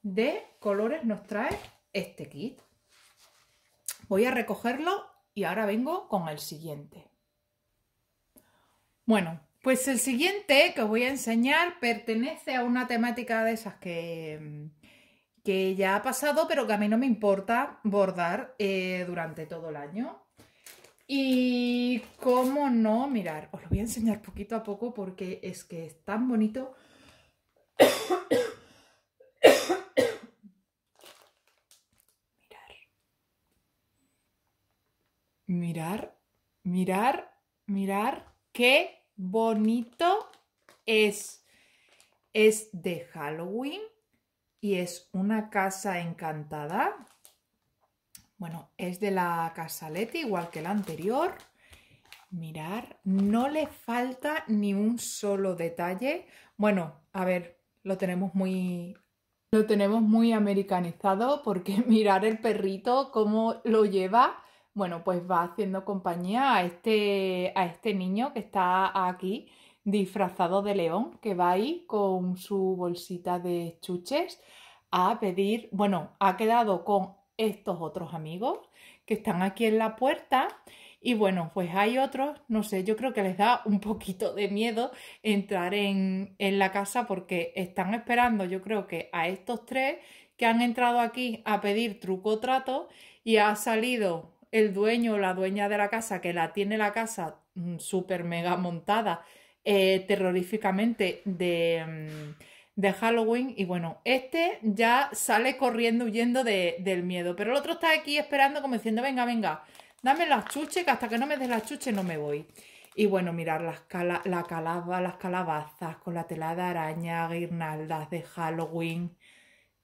de colores nos trae este kit. Voy a recogerlo y ahora vengo con el siguiente. Bueno, pues el siguiente que os voy a enseñar pertenece a una temática de esas que, mm, que ya ha pasado, pero que a mí no me importa bordar eh, durante todo el año. Y cómo no, mirar, os lo voy a enseñar poquito a poco porque es que es tan bonito. mirar, mirar, mirar qué bonito es. Es de Halloween y es una casa encantada. Bueno, es de la casa igual que la anterior. Mirar, no le falta ni un solo detalle. Bueno, a ver, lo tenemos muy lo tenemos muy americanizado porque mirar el perrito cómo lo lleva bueno, pues va haciendo compañía a este, a este niño que está aquí disfrazado de león, que va ahí con su bolsita de chuches a pedir, bueno, ha quedado con estos otros amigos que están aquí en la puerta y bueno, pues hay otros, no sé, yo creo que les da un poquito de miedo entrar en, en la casa porque están esperando, yo creo que a estos tres que han entrado aquí a pedir truco trato y ha salido el dueño o la dueña de la casa que la tiene la casa mm, súper mega montada eh, terroríficamente de, mm, de, Halloween. Y bueno, este ya sale corriendo, huyendo del miedo. Pero el otro está aquí esperando, como diciendo: Venga, venga, dame las chuches, que hasta que no me des las chuches no me voy. Y bueno, mirar las la calabaza las calabazas con la tela de araña, guirnaldas de Halloween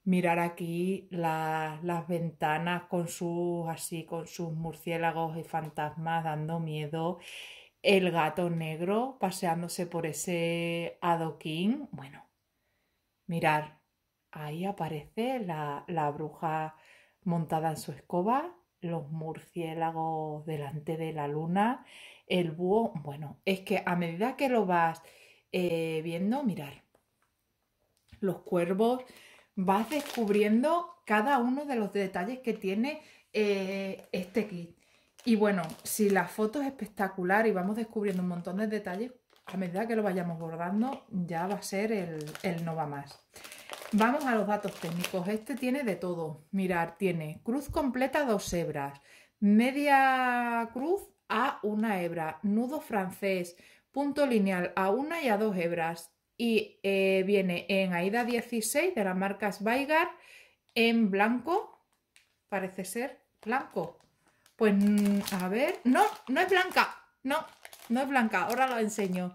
mirar aquí las ventanas con sus así con sus murciélagos y fantasmas dando miedo el gato negro paseándose por ese adoquín bueno mirar ahí aparece la, la bruja montada en su escoba los murciélagos delante de la luna el búho bueno es que a medida que lo vas eh, viendo mirar los cuervos vas descubriendo cada uno de los detalles que tiene eh, este kit. Y bueno, si la foto es espectacular y vamos descubriendo un montón de detalles, a medida que lo vayamos bordando ya va a ser el, el no va más. Vamos a los datos técnicos. Este tiene de todo. Mirar, tiene cruz completa dos hebras, media cruz a una hebra, nudo francés, punto lineal a una y a dos hebras, y eh, viene en Aida 16 de la marca Baigar en blanco, parece ser blanco. Pues mm, a ver, no, no es blanca, no, no es blanca, ahora lo enseño.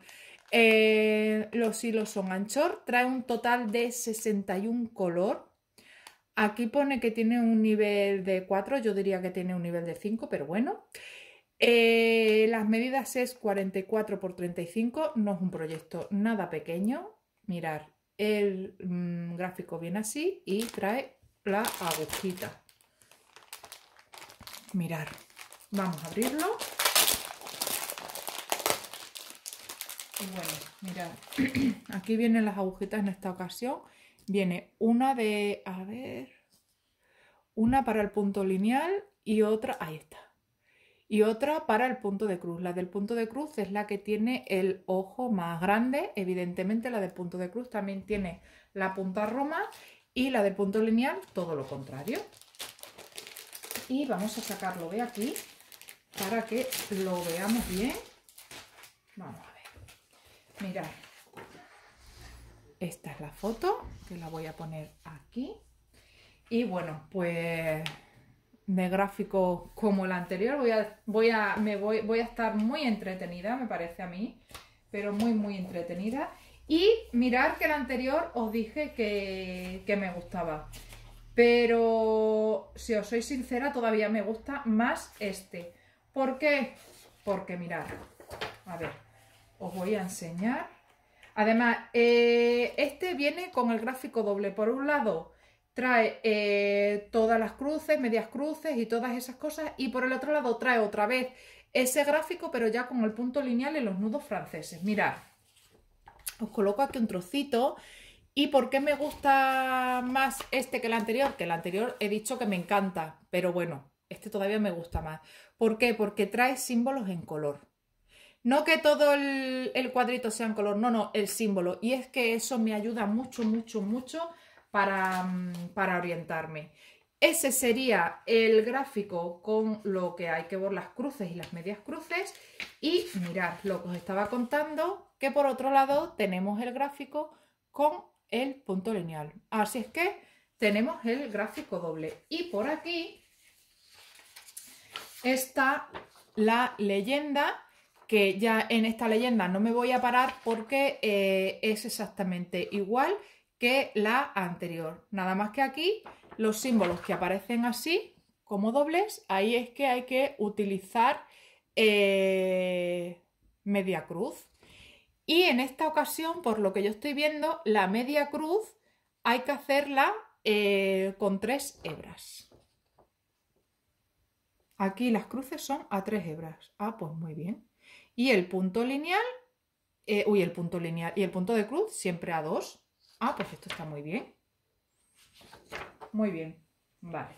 Eh, los hilos son anchor, trae un total de 61 color. Aquí pone que tiene un nivel de 4, yo diría que tiene un nivel de 5, pero bueno. Eh, las medidas es 44 por 35, no es un proyecto nada pequeño. Mirar, el mm, gráfico viene así y trae la agujita. Mirar, vamos a abrirlo. Y bueno, aquí vienen las agujitas en esta ocasión. Viene una de, a ver, una para el punto lineal y otra, ahí está, y otra para el punto de cruz. La del punto de cruz es la que tiene el ojo más grande, evidentemente la del punto de cruz también tiene la punta roma y la del punto lineal todo lo contrario. Y vamos a sacarlo de aquí para que lo veamos bien. Vamos a ver. Mirad. Esta es la foto que la voy a poner aquí. Y bueno, pues de gráfico como el anterior. Voy a, me voy, voy a estar muy entretenida, me parece a mí, pero muy, muy entretenida. Y mirar que el anterior os dije que, me gustaba. Pero si os soy sincera, todavía me gusta más este. ¿Por qué? Porque mirar a ver, os voy a enseñar. Además, eh, este viene con el gráfico doble. Por un lado, trae eh, todas las cruces, medias cruces y todas esas cosas, y por el otro lado trae otra vez ese gráfico, pero ya con el punto lineal en los nudos franceses. Mirad, os coloco aquí un trocito. ¿Y por qué me gusta más este que el anterior? Que el anterior he dicho que me encanta, pero bueno, este todavía me gusta más. ¿Por qué? Porque trae símbolos en color. No que todo el cuadrito sea en color, no, no, el símbolo. Y es que eso me ayuda mucho, mucho, mucho Mm, para, orientarme. Ese sería el gráfico con lo que hay que ver las cruces y las medias cruces. Y mirad lo que os estaba contando, que por otro lado tenemos el gráfico con el punto lineal. Así es que tenemos el gráfico doble. Y por aquí está la leyenda, que ya en esta leyenda no me voy a parar porque eh, es exactamente igual que la anterior. Nada más que aquí los símbolos que aparecen así como dobles, ahí es que hay que utilizar eh, media cruz. Y en esta ocasión, por lo que yo estoy viendo, la media cruz hay que hacerla eh, con tres hebras. Aquí las cruces son a tres hebras. Ah, pues muy bien. Y el punto lineal, eh, uy, el punto lineal y el punto de cruz siempre a dos. Ah, pues esto está muy bien. Muy bien, vale.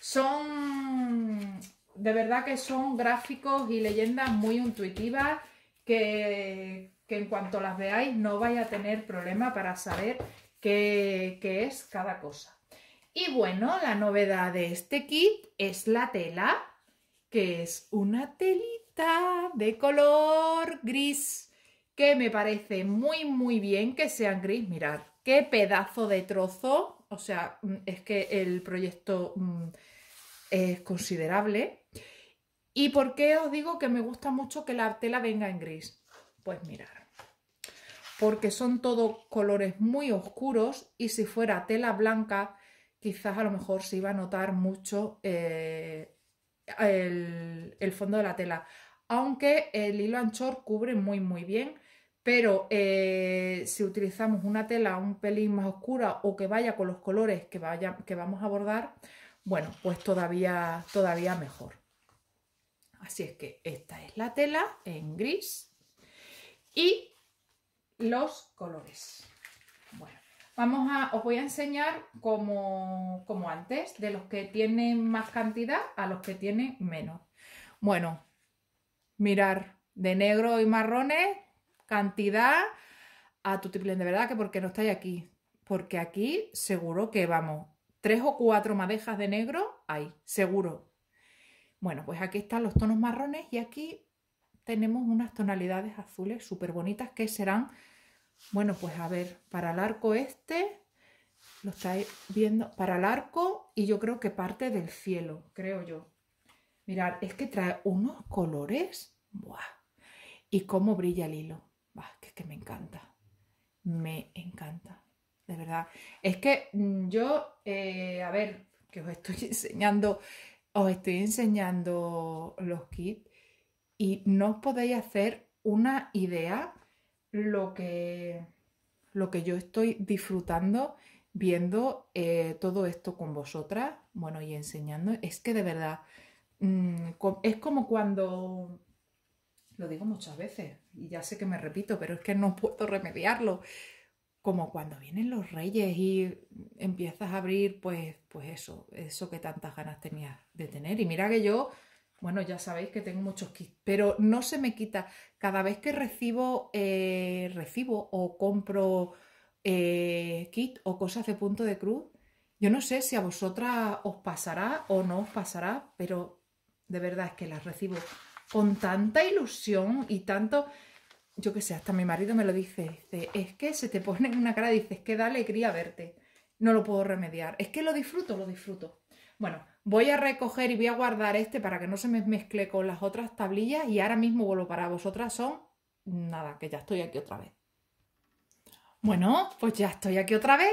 Son, de verdad que son gráficos y leyendas muy intuitivas que, en cuanto las veáis no vais a tener problema para saber qué, qué es cada cosa. Y bueno, la novedad de este kit es la tela, que es una telita de color gris, que me parece muy, muy bien que sean gris. Mirad, Qué pedazo de trozo. O sea, mm, es que el proyecto mm, es considerable. ¿Y por qué os digo que me gusta mucho que la tela venga en gris? Pues mirar. Porque son todos colores muy oscuros y si fuera tela blanca, quizás a lo mejor se iba a notar mucho eh, el, el fondo de la tela. Aunque el hilo anchor cubre muy muy bien pero eh, si utilizamos una tela un pelín más oscura o que vaya con los colores que, que vamos a bordar, bueno, pues todavía, todavía mejor. Así es que esta es la tela en gris y los colores. Bueno, vamos a, os voy a enseñar como, como antes, de los que tienen más cantidad a los que tienen menos. Bueno, mirar de negro y marrones cantidad a tu triple de verdad que porque no estáis aquí. Porque aquí seguro que vamos, tres o cuatro madejas de negro hay, seguro. Bueno, pues aquí están los tonos marrones y aquí tenemos unas tonalidades azules súper bonitas que serán, bueno, pues a ver, para el arco este, lo estáis viendo, para el arco y yo creo que parte del cielo, creo yo. Mirad, es que trae unos colores, ¡buah! Y cómo brilla el hilo. Ah, que es que me encanta. Me encanta. De verdad. Es que mm, yo, eh, a ver, que os estoy enseñando, os estoy enseñando los kits y no os podéis hacer una idea lo que, lo que yo estoy disfrutando viendo eh, todo esto con vosotras, bueno, y enseñando. Es que de verdad, mm, es como cuando lo digo muchas veces y ya sé que me repito, pero es que no puedo remediarlo. Como cuando vienen los reyes y empiezas a abrir, pues, pues eso, eso que tantas ganas tenía de tener. Y mira que yo, bueno, ya sabéis que tengo muchos kits, pero no se me quita. Cada vez que recibo, eh, recibo o compro eh, kit o cosas de punto de cruz, yo no sé si a vosotras os pasará o no os pasará, pero de verdad es que las recibo con tanta ilusión y tanto, yo qué sé, hasta mi marido me lo dice, es que se te pone en una cara, dices dices que da alegría verte, no lo puedo remediar, es que lo disfruto, lo disfruto. Bueno, voy a recoger y voy a guardar este para que no se me mezcle con las otras tablillas y ahora mismo vuelvo para vosotras, son, nada, que ya estoy aquí otra vez. Bueno, pues ya estoy aquí otra vez.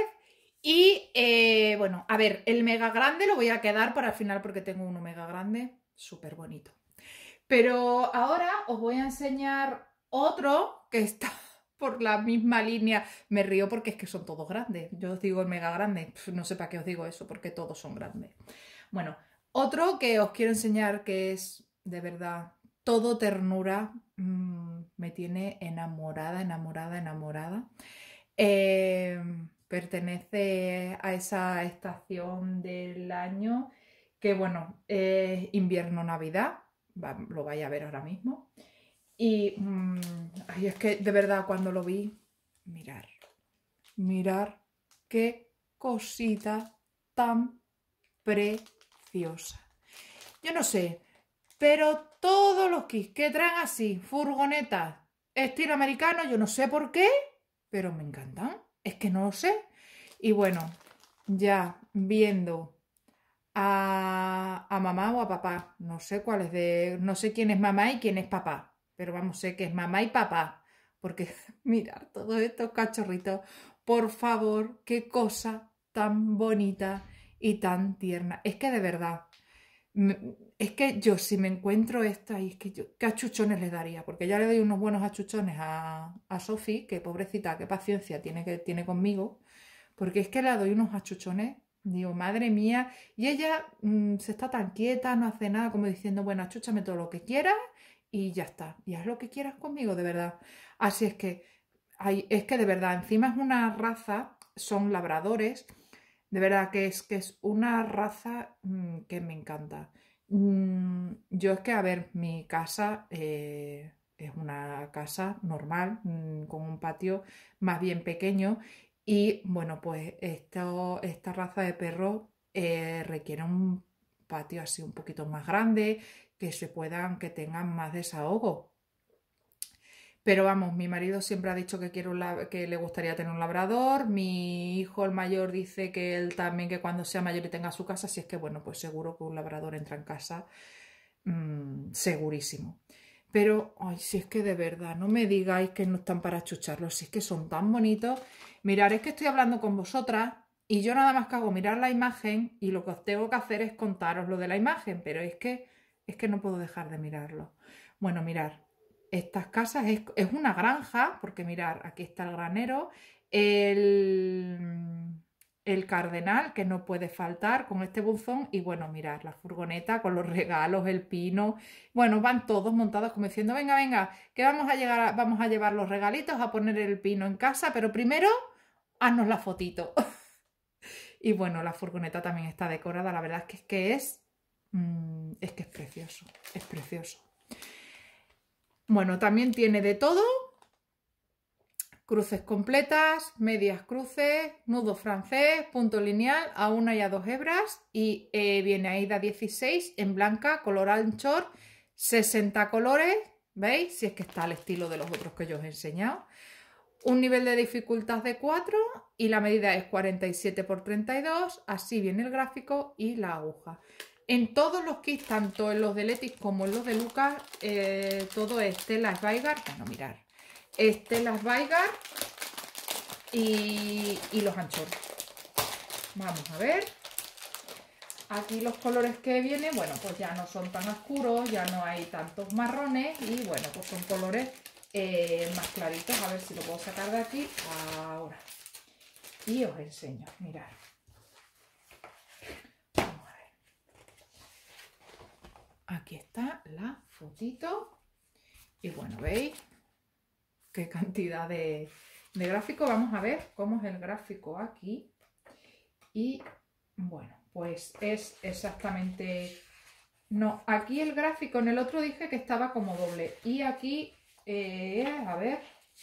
Y eh, bueno, a ver, el mega grande lo voy a quedar para el final porque tengo uno mega grande, súper bonito. Pero ahora os voy a enseñar otro que está por la misma línea. Me río porque es que son todos grandes. Yo os digo mega grande, no sé para qué os digo eso, porque todos son grandes. Bueno, otro que os quiero enseñar que es de verdad todo ternura. Mm, me tiene enamorada, enamorada, enamorada. Em, pertenece a esa estación del año que, bueno, es invierno-navidad lo vaya a ver ahora mismo. Y mm, es que de verdad cuando lo vi, mirar, mirar qué cosita tan preciosa. Yo no sé, pero todos los kits que traen así, furgonetas, estilo americano, yo no sé por qué, pero me encantan. Es que no lo sé. Y bueno, ya viendo a, mamá o a papá. No sé cuál es de. No sé quién es mamá y quién es papá. Pero vamos, sé que es mamá y papá. Porque mirar todos estos cachorritos. Por favor, qué cosa tan bonita y tan tierna. Es que de verdad. Es que yo si me encuentro esta y es que yo, ¿qué achuchones le daría? Porque ya le doy unos buenos achuchones a, a Sofi, que pobrecita, qué paciencia tiene, que, tiene conmigo, porque es que le doy unos achuchones Digo, madre mía. Y ella mm, se está tan quieta, no hace nada, como diciendo, bueno, achúchame todo lo que quieras y ya está. Y haz lo que quieras conmigo, de verdad. Así es que, es que de verdad, encima es una raza, son labradores. De verdad que es, que es una raza mm, que me encanta. Mm, yo es que, a ver, mi casa eh, es una casa normal, con un patio más bien pequeño. Y bueno, pues esto, esta raza de perro eh, requiere un patio así un poquito más grande, que se puedan, que tengan más desahogo. Pero vamos, mi marido siempre ha dicho que, que le gustaría tener un labrador, mi hijo el mayor dice que él también, que cuando sea mayor y tenga su casa, si es que bueno, pues seguro que un labrador entra en casa, mm, segurísimo. Pero, ay, si es que de verdad, no me digáis que no están para chucharlos, si es que son tan bonitos Mirar, es que estoy hablando con vosotras y yo nada más que hago mirar la imagen y lo que os tengo que hacer es contaros lo de la imagen, pero es que, es que no puedo dejar de mirarlo. Bueno, mirar, estas casas es, una granja, porque mirar, aquí está el granero, el, el cardenal, que no puede faltar con este buzón, y bueno, mirar, la furgoneta con los regalos, el pino, bueno, van todos montados como diciendo, venga, venga, que vamos a llegar, vamos a llevar los regalitos a poner el pino en casa, pero primero haznos ah, la fotito. y bueno, la furgoneta también está decorada, la verdad es que es que mm, es, que es precioso, es precioso. Bueno, también tiene de todo, cruces completas, medias cruces, nudo francés, punto lineal a una y a dos hebras y eh, viene ahí da 16 en blanca, color anchor, 60 colores, ¿veis? Si es que está al estilo de los otros que yo os he enseñado un nivel de dificultad de 4 y la medida es 47 por 32, así viene el gráfico y la aguja. En todos los kits, tanto en los de Letis como en los de Lucas, eh, todo es tela Sveigar, bueno, mirar, es tela Sveigar y, y los anchores. Vamos a ver. Aquí los colores que vienen, bueno, pues ya no son tan oscuros, ya no hay tantos marrones y bueno, pues son colores eh, más claritos. A ver si lo puedo sacar de aquí ahora. Y os enseño, mirad. Aquí está la fotito. Y bueno, ¿veis? Qué cantidad de, de gráfico. Vamos a ver cómo es el gráfico aquí. Y bueno, pues es exactamente... No, aquí el gráfico, en el otro dije que estaba como doble. Y aquí eh, a ver.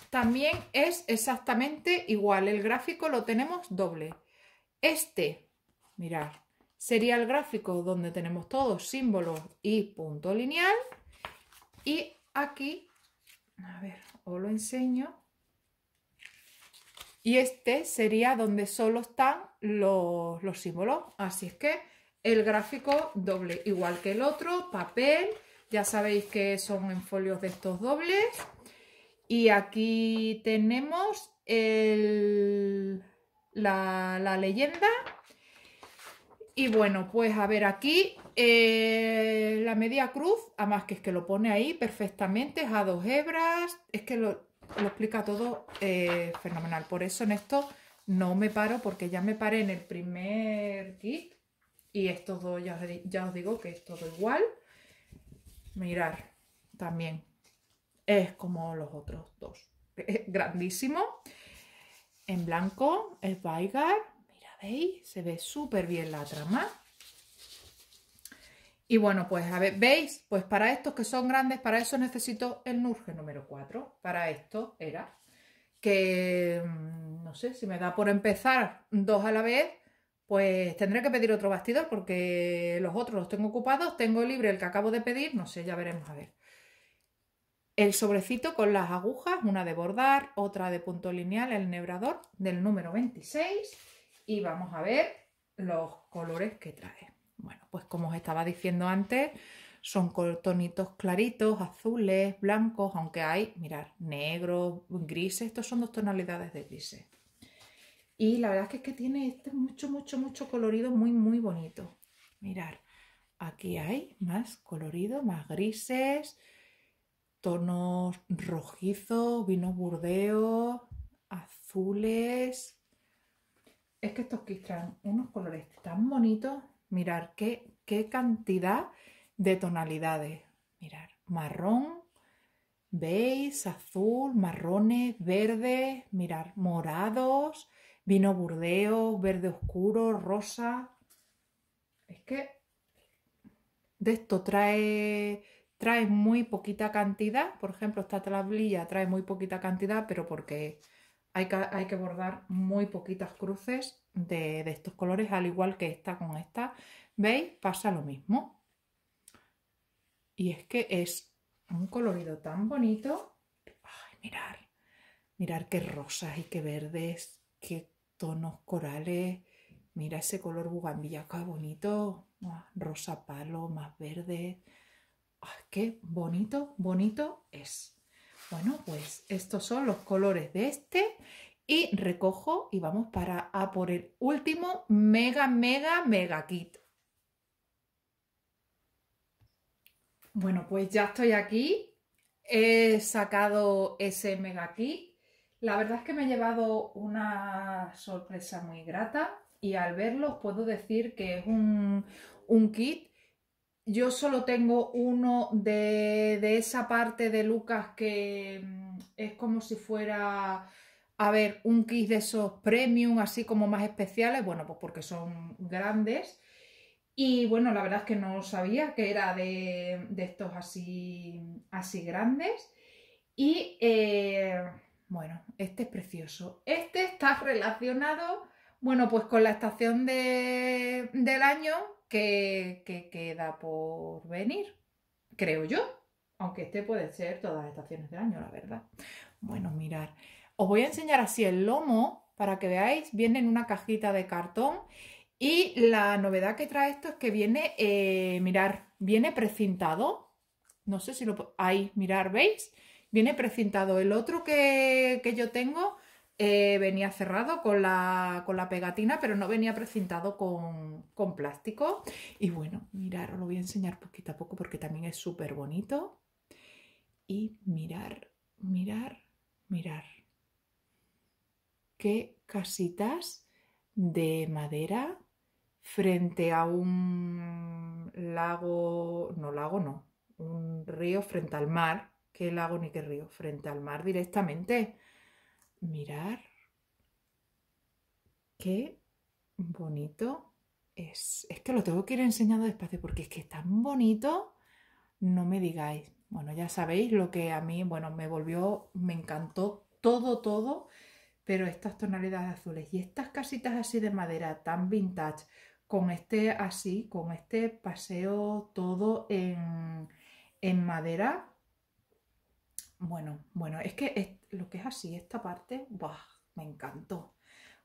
También es exactamente igual. El gráfico lo tenemos doble. Este, mirad, sería el gráfico donde tenemos todos símbolos y punto lineal. Y aquí, a ver, os lo enseño. Y este sería donde solo están los, los símbolos. Así es que el gráfico doble, igual que el otro, papel ya sabéis que son en folios de estos dobles. Y aquí tenemos la, leyenda. Y bueno, pues a ver aquí, eh, la media cruz, además que es que lo pone ahí perfectamente, es a dos hebras, es que lo, explica todo eh, fenomenal. Por eso en esto no me paro porque ya me paré en el primer kit y estos dos ya os digo que es todo igual mirar también es como los otros dos. grandísimo. En blanco es vaigar, Mira, ¿veis? Se ve súper bien la trama. Y bueno, pues a ver, ¿veis? Pues para estos que son grandes, para eso necesito el Nurge número 4. Para esto era que, mm, no sé, si me da por empezar dos a la vez, pues tendré que pedir otro bastidor porque los otros los tengo ocupados, tengo libre el que acabo de pedir, no sé, ya veremos a ver. El sobrecito con las agujas, una de bordar, otra de punto lineal, el nebrador del número 26 y vamos a ver los colores que trae. Bueno, pues como os estaba diciendo antes, son tonitos claritos, azules, blancos, aunque hay, mirar, negro, grises, estos son dos tonalidades de grises. Y la verdad es que, tiene este mucho, mucho, mucho colorido muy, muy bonito. Mirar, aquí hay más colorido, más grises, tonos rojizos, vino burdeos, azules. Es que estos están unos colores tan bonitos. Mirar qué, cantidad de tonalidades. Mirar, marrón, beige, azul, marrones, verdes, mirar, morados, Vino burdeo, verde oscuro, rosa. Es que de esto trae, trae muy poquita cantidad. Por ejemplo, esta tablilla trae muy poquita cantidad, pero porque hay que, hay que bordar muy poquitas cruces de, estos colores, al igual que esta con esta. ¿Veis? Pasa lo mismo. Y es que es un colorido tan bonito. Ay, mirar, mirar qué rosas y qué verdes, qué tonos corales. Mira ese color bugambilla, qué bonito. Rosa palo, más verde. Ay, qué bonito, bonito es. Bueno, pues estos son los colores de este. Y recojo y vamos para a por el último mega, mega, mega kit. Bueno, pues ya estoy aquí. He sacado ese mega kit la verdad es que me he llevado una sorpresa muy grata y al verlo puedo decir que es un, kit. Yo solo tengo uno de, esa parte de Lucas que mm, es como si fuera, a ver, un kit de esos premium, así como más especiales, bueno, pues porque son grandes. Y bueno, la verdad es que no sabía que era de, estos así, así grandes. Y eh, bueno, este es precioso. Este está relacionado, bueno, pues con la estación del año que, queda por venir, creo yo. Aunque este puede ser todas las estaciones del año, la verdad. Bueno, mirar. Os voy a enseñar así el lomo para que veáis. Viene en una cajita de cartón. Y la novedad que trae esto es que viene, eh, mirar, viene precintado. No sé si lo... Ahí, mirar, ¿veis? viene precintado. El otro que, yo tengo eh, venía cerrado con la, pegatina, pero no venía precintado con, con plástico. Y bueno, mirar, os lo voy a enseñar poquito a poco porque también es súper bonito. Y mirar, mirar, mirar. Qué casitas de madera frente a un lago, no lago, no, un río frente al mar, qué lago ni qué río, frente al mar directamente. Mirar qué bonito es. Es que lo tengo que ir enseñando despacio porque es que es tan bonito, no me digáis. Bueno, ya sabéis lo que a mí, bueno, me volvió, me encantó todo, todo, pero estas tonalidades azules y estas casitas así de madera tan vintage, con este así, con este paseo todo en, en madera, bueno, bueno, es que lo que es así, esta parte, Me encantó.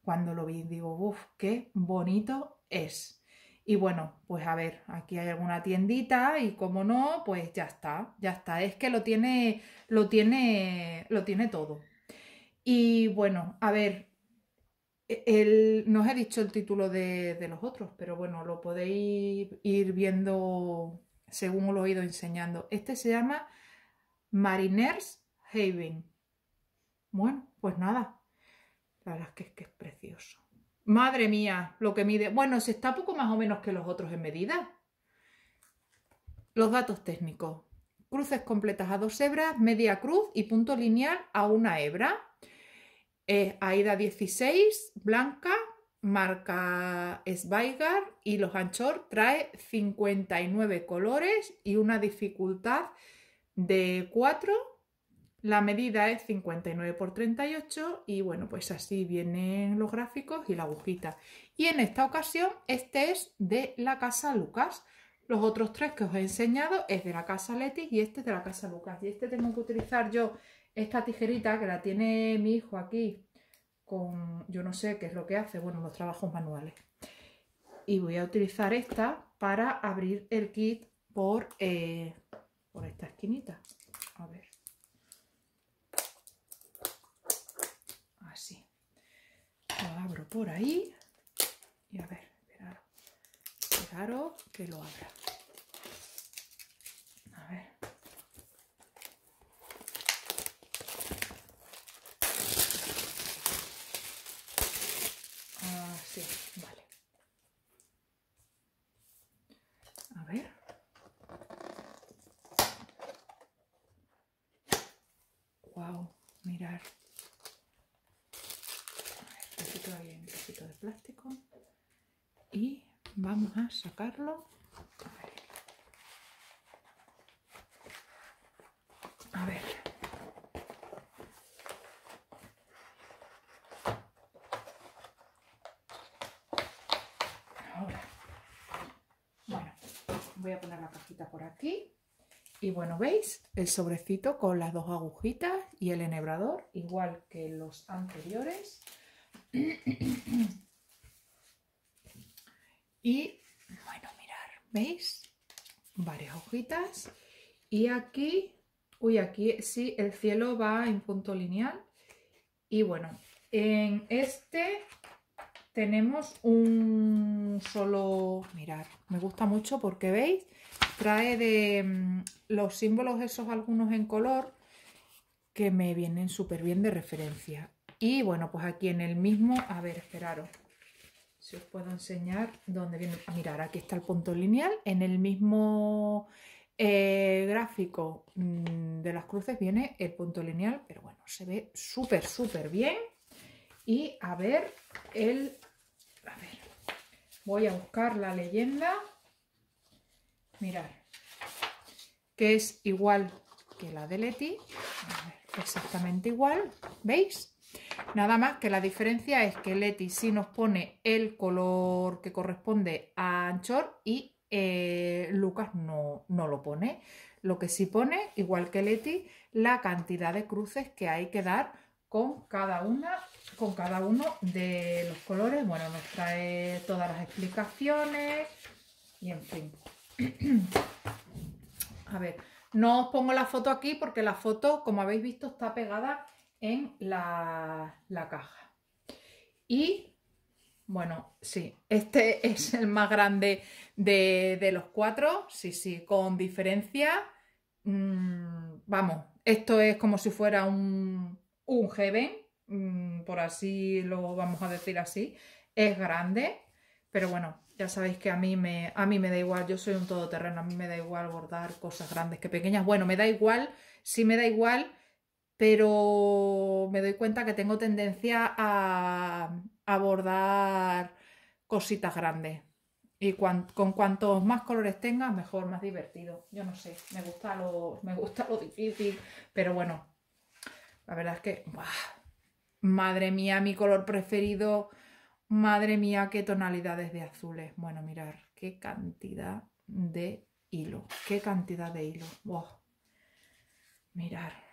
Cuando lo vi, digo, uff, qué bonito es. Y bueno, pues a ver, aquí hay alguna tiendita y como no, pues ya está, ya está. Es que lo tiene, lo tiene, lo tiene todo. Y bueno, a ver, no os he dicho el título de, de, los otros, pero bueno, lo podéis ir viendo según os lo he ido enseñando. Este se llama Mariners Haven. Bueno, pues nada. La verdad es que, es precioso. Madre mía, lo que mide. Bueno, se está poco más o menos que los otros en medida. Los datos técnicos. Cruces completas a dos hebras, media cruz y punto lineal a una hebra. Aida 16, blanca, marca Sveigar y los anchor trae 59 colores y una dificultad de 4. La medida es 59 por 38 y bueno, pues así vienen los gráficos y la agujita. Y en esta ocasión este es de la casa Lucas. Los otros tres que os he enseñado es de la casa Leti y este es de la casa Lucas. Y este tengo que utilizar yo esta tijerita que la tiene mi hijo aquí con, yo no sé qué es lo que hace, bueno, los trabajos manuales. Y voy a utilizar esta para abrir el kit por eh, por esta esquinita. A ver. Así. Lo abro por ahí. Y a ver, esperaros. Esperaros que lo abra. A ver. vamos a sacarlo a ver ahora bueno voy a poner la cajita por aquí y bueno veis el sobrecito con las dos agujitas y el enhebrador igual que los anteriores ¿Veis? Varias hojitas. Y aquí, uy, aquí sí, el cielo va en punto lineal. Y bueno, en este tenemos un solo... Mirar, me gusta mucho porque, ¿veis? Trae de mm, los símbolos esos algunos en color que me vienen súper bien de referencia. Y bueno, pues aquí en el mismo... A ver, esperaros si os puedo enseñar dónde viene. Ah, mirar, aquí está el punto lineal. En el mismo eh, gráfico mm, de las cruces viene el punto lineal, pero bueno, se ve súper, súper bien. Y a ver, el... A ver, voy a buscar la leyenda. Mirar, que es igual que la de Leti. A ver, exactamente igual, ¿veis? Nada más que la diferencia es que Leti sí nos pone el color que corresponde a Anchor y eh, Lucas no, no lo pone. Lo que sí pone, igual que Leti, la cantidad de cruces que hay que dar con cada una con cada uno de los colores bueno nos trae todas las explicaciones y en fin a ver no os pongo la foto aquí porque la foto como habéis visto está pegada en la, la caja. Y bueno, sí, este es el más grande de, de los cuatro, sí, sí, con diferencia. Mm, vamos, esto es como si fuera un, un Heaven, mm, por así lo vamos a decir así. Es grande, pero bueno, ya sabéis que a mí, me, a mí me da igual, yo soy un todoterreno, a mí me da igual bordar cosas grandes que pequeñas. Bueno, me da igual, sí me da igual pero me doy cuenta que tengo tendencia a abordar cositas grandes. Y con cuantos más colores tenga, mejor, más divertido. Yo no sé, me gusta lo, me gusta lo difícil, pero bueno, la verdad es que, madre mía, mi color preferido, madre mía, qué tonalidades de azules. Bueno, mirar, qué cantidad de hilo, qué cantidad de hilo. Mirad. Mirar.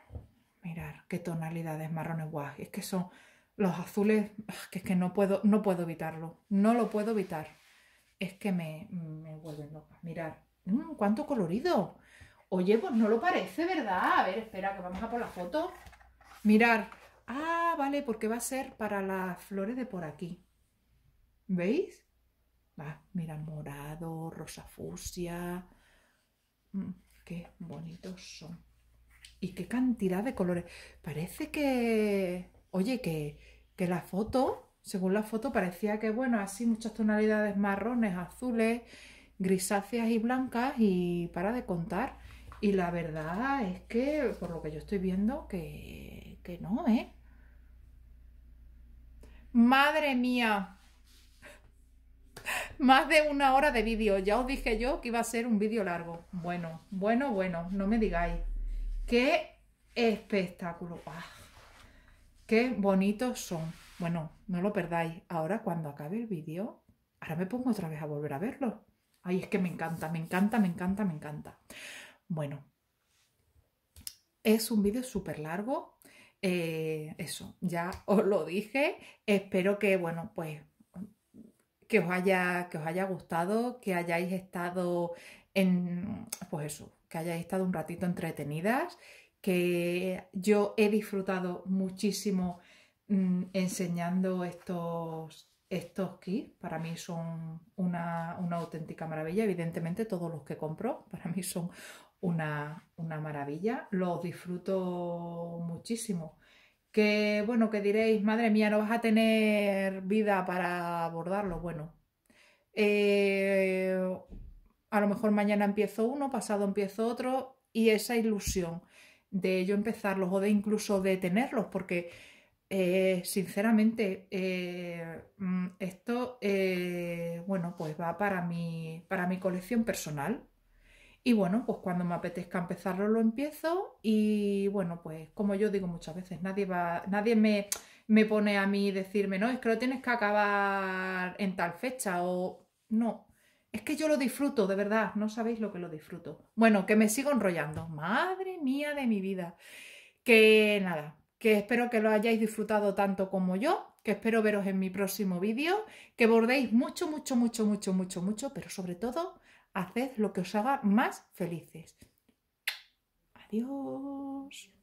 Mirar qué tonalidades marrones guay. Es que son los azules, ah, que es que no puedo, no puedo evitarlo. No lo puedo evitar. Es que me, vuelven loca. Mirar, mm, cuánto colorido. Oye, pues no lo parece, ¿verdad? A ver, espera, que vamos a por la foto. Mirar. Ah, vale, porque va a ser para las flores de por aquí. ¿Veis? ah, mira, morado, rosa fusia. Mm, qué bonitos son y qué cantidad de colores. Parece que, oye, que, la foto, según la foto, parecía que, bueno, así muchas tonalidades marrones, azules, grisáceas y blancas y para de contar. Y la verdad es que, por lo que yo estoy viendo, que, que no, ¿eh? ¡Madre mía! Más de una hora de vídeo. Ya os dije yo que iba a ser un vídeo largo. Bueno, bueno, bueno, no me digáis. ¡Qué espectáculo! Ah, ¡Qué bonitos son! Bueno, no lo perdáis. Ahora cuando acabe el vídeo, ahora me pongo otra vez a volver a verlo. Ay, es que me encanta, me encanta, me encanta, me encanta. Bueno, es un vídeo súper largo. Eh, eso, ya os lo dije. Espero que, bueno, pues que os haya, que os haya gustado, que hayáis estado en, pues eso, que hayáis estado un ratito entretenidas, que yo he disfrutado muchísimo mm, enseñando estos, estos kits. Para mí son una, auténtica maravilla. Evidentemente todos los que compro para mí son una, una maravilla. Los disfruto muchísimo que bueno, que diréis, madre mía, no vas a tener vida para abordarlo. Bueno, eh, a lo mejor mañana empiezo uno, pasado empiezo otro, y esa ilusión de yo empezarlos o de incluso de tenerlos, porque eh, sinceramente eh, mm, esto, eh, bueno, pues va para mi, para mi colección personal. Y bueno, pues cuando me apetezca empezarlo lo empiezo y bueno, pues como yo digo muchas veces, nadie va, nadie me, me pone a mí decirme, no, es que lo tienes que acabar en tal fecha o no, es que yo lo disfruto, de verdad, no sabéis lo que lo disfruto. Bueno, que me sigo enrollando. Madre mía de mi vida. Que nada, que espero que lo hayáis disfrutado tanto como yo, que espero veros en mi próximo vídeo, que bordéis mucho, mucho, mucho, mucho, mucho, mucho, pero sobre todo, haced lo que os haga más felices. Adiós.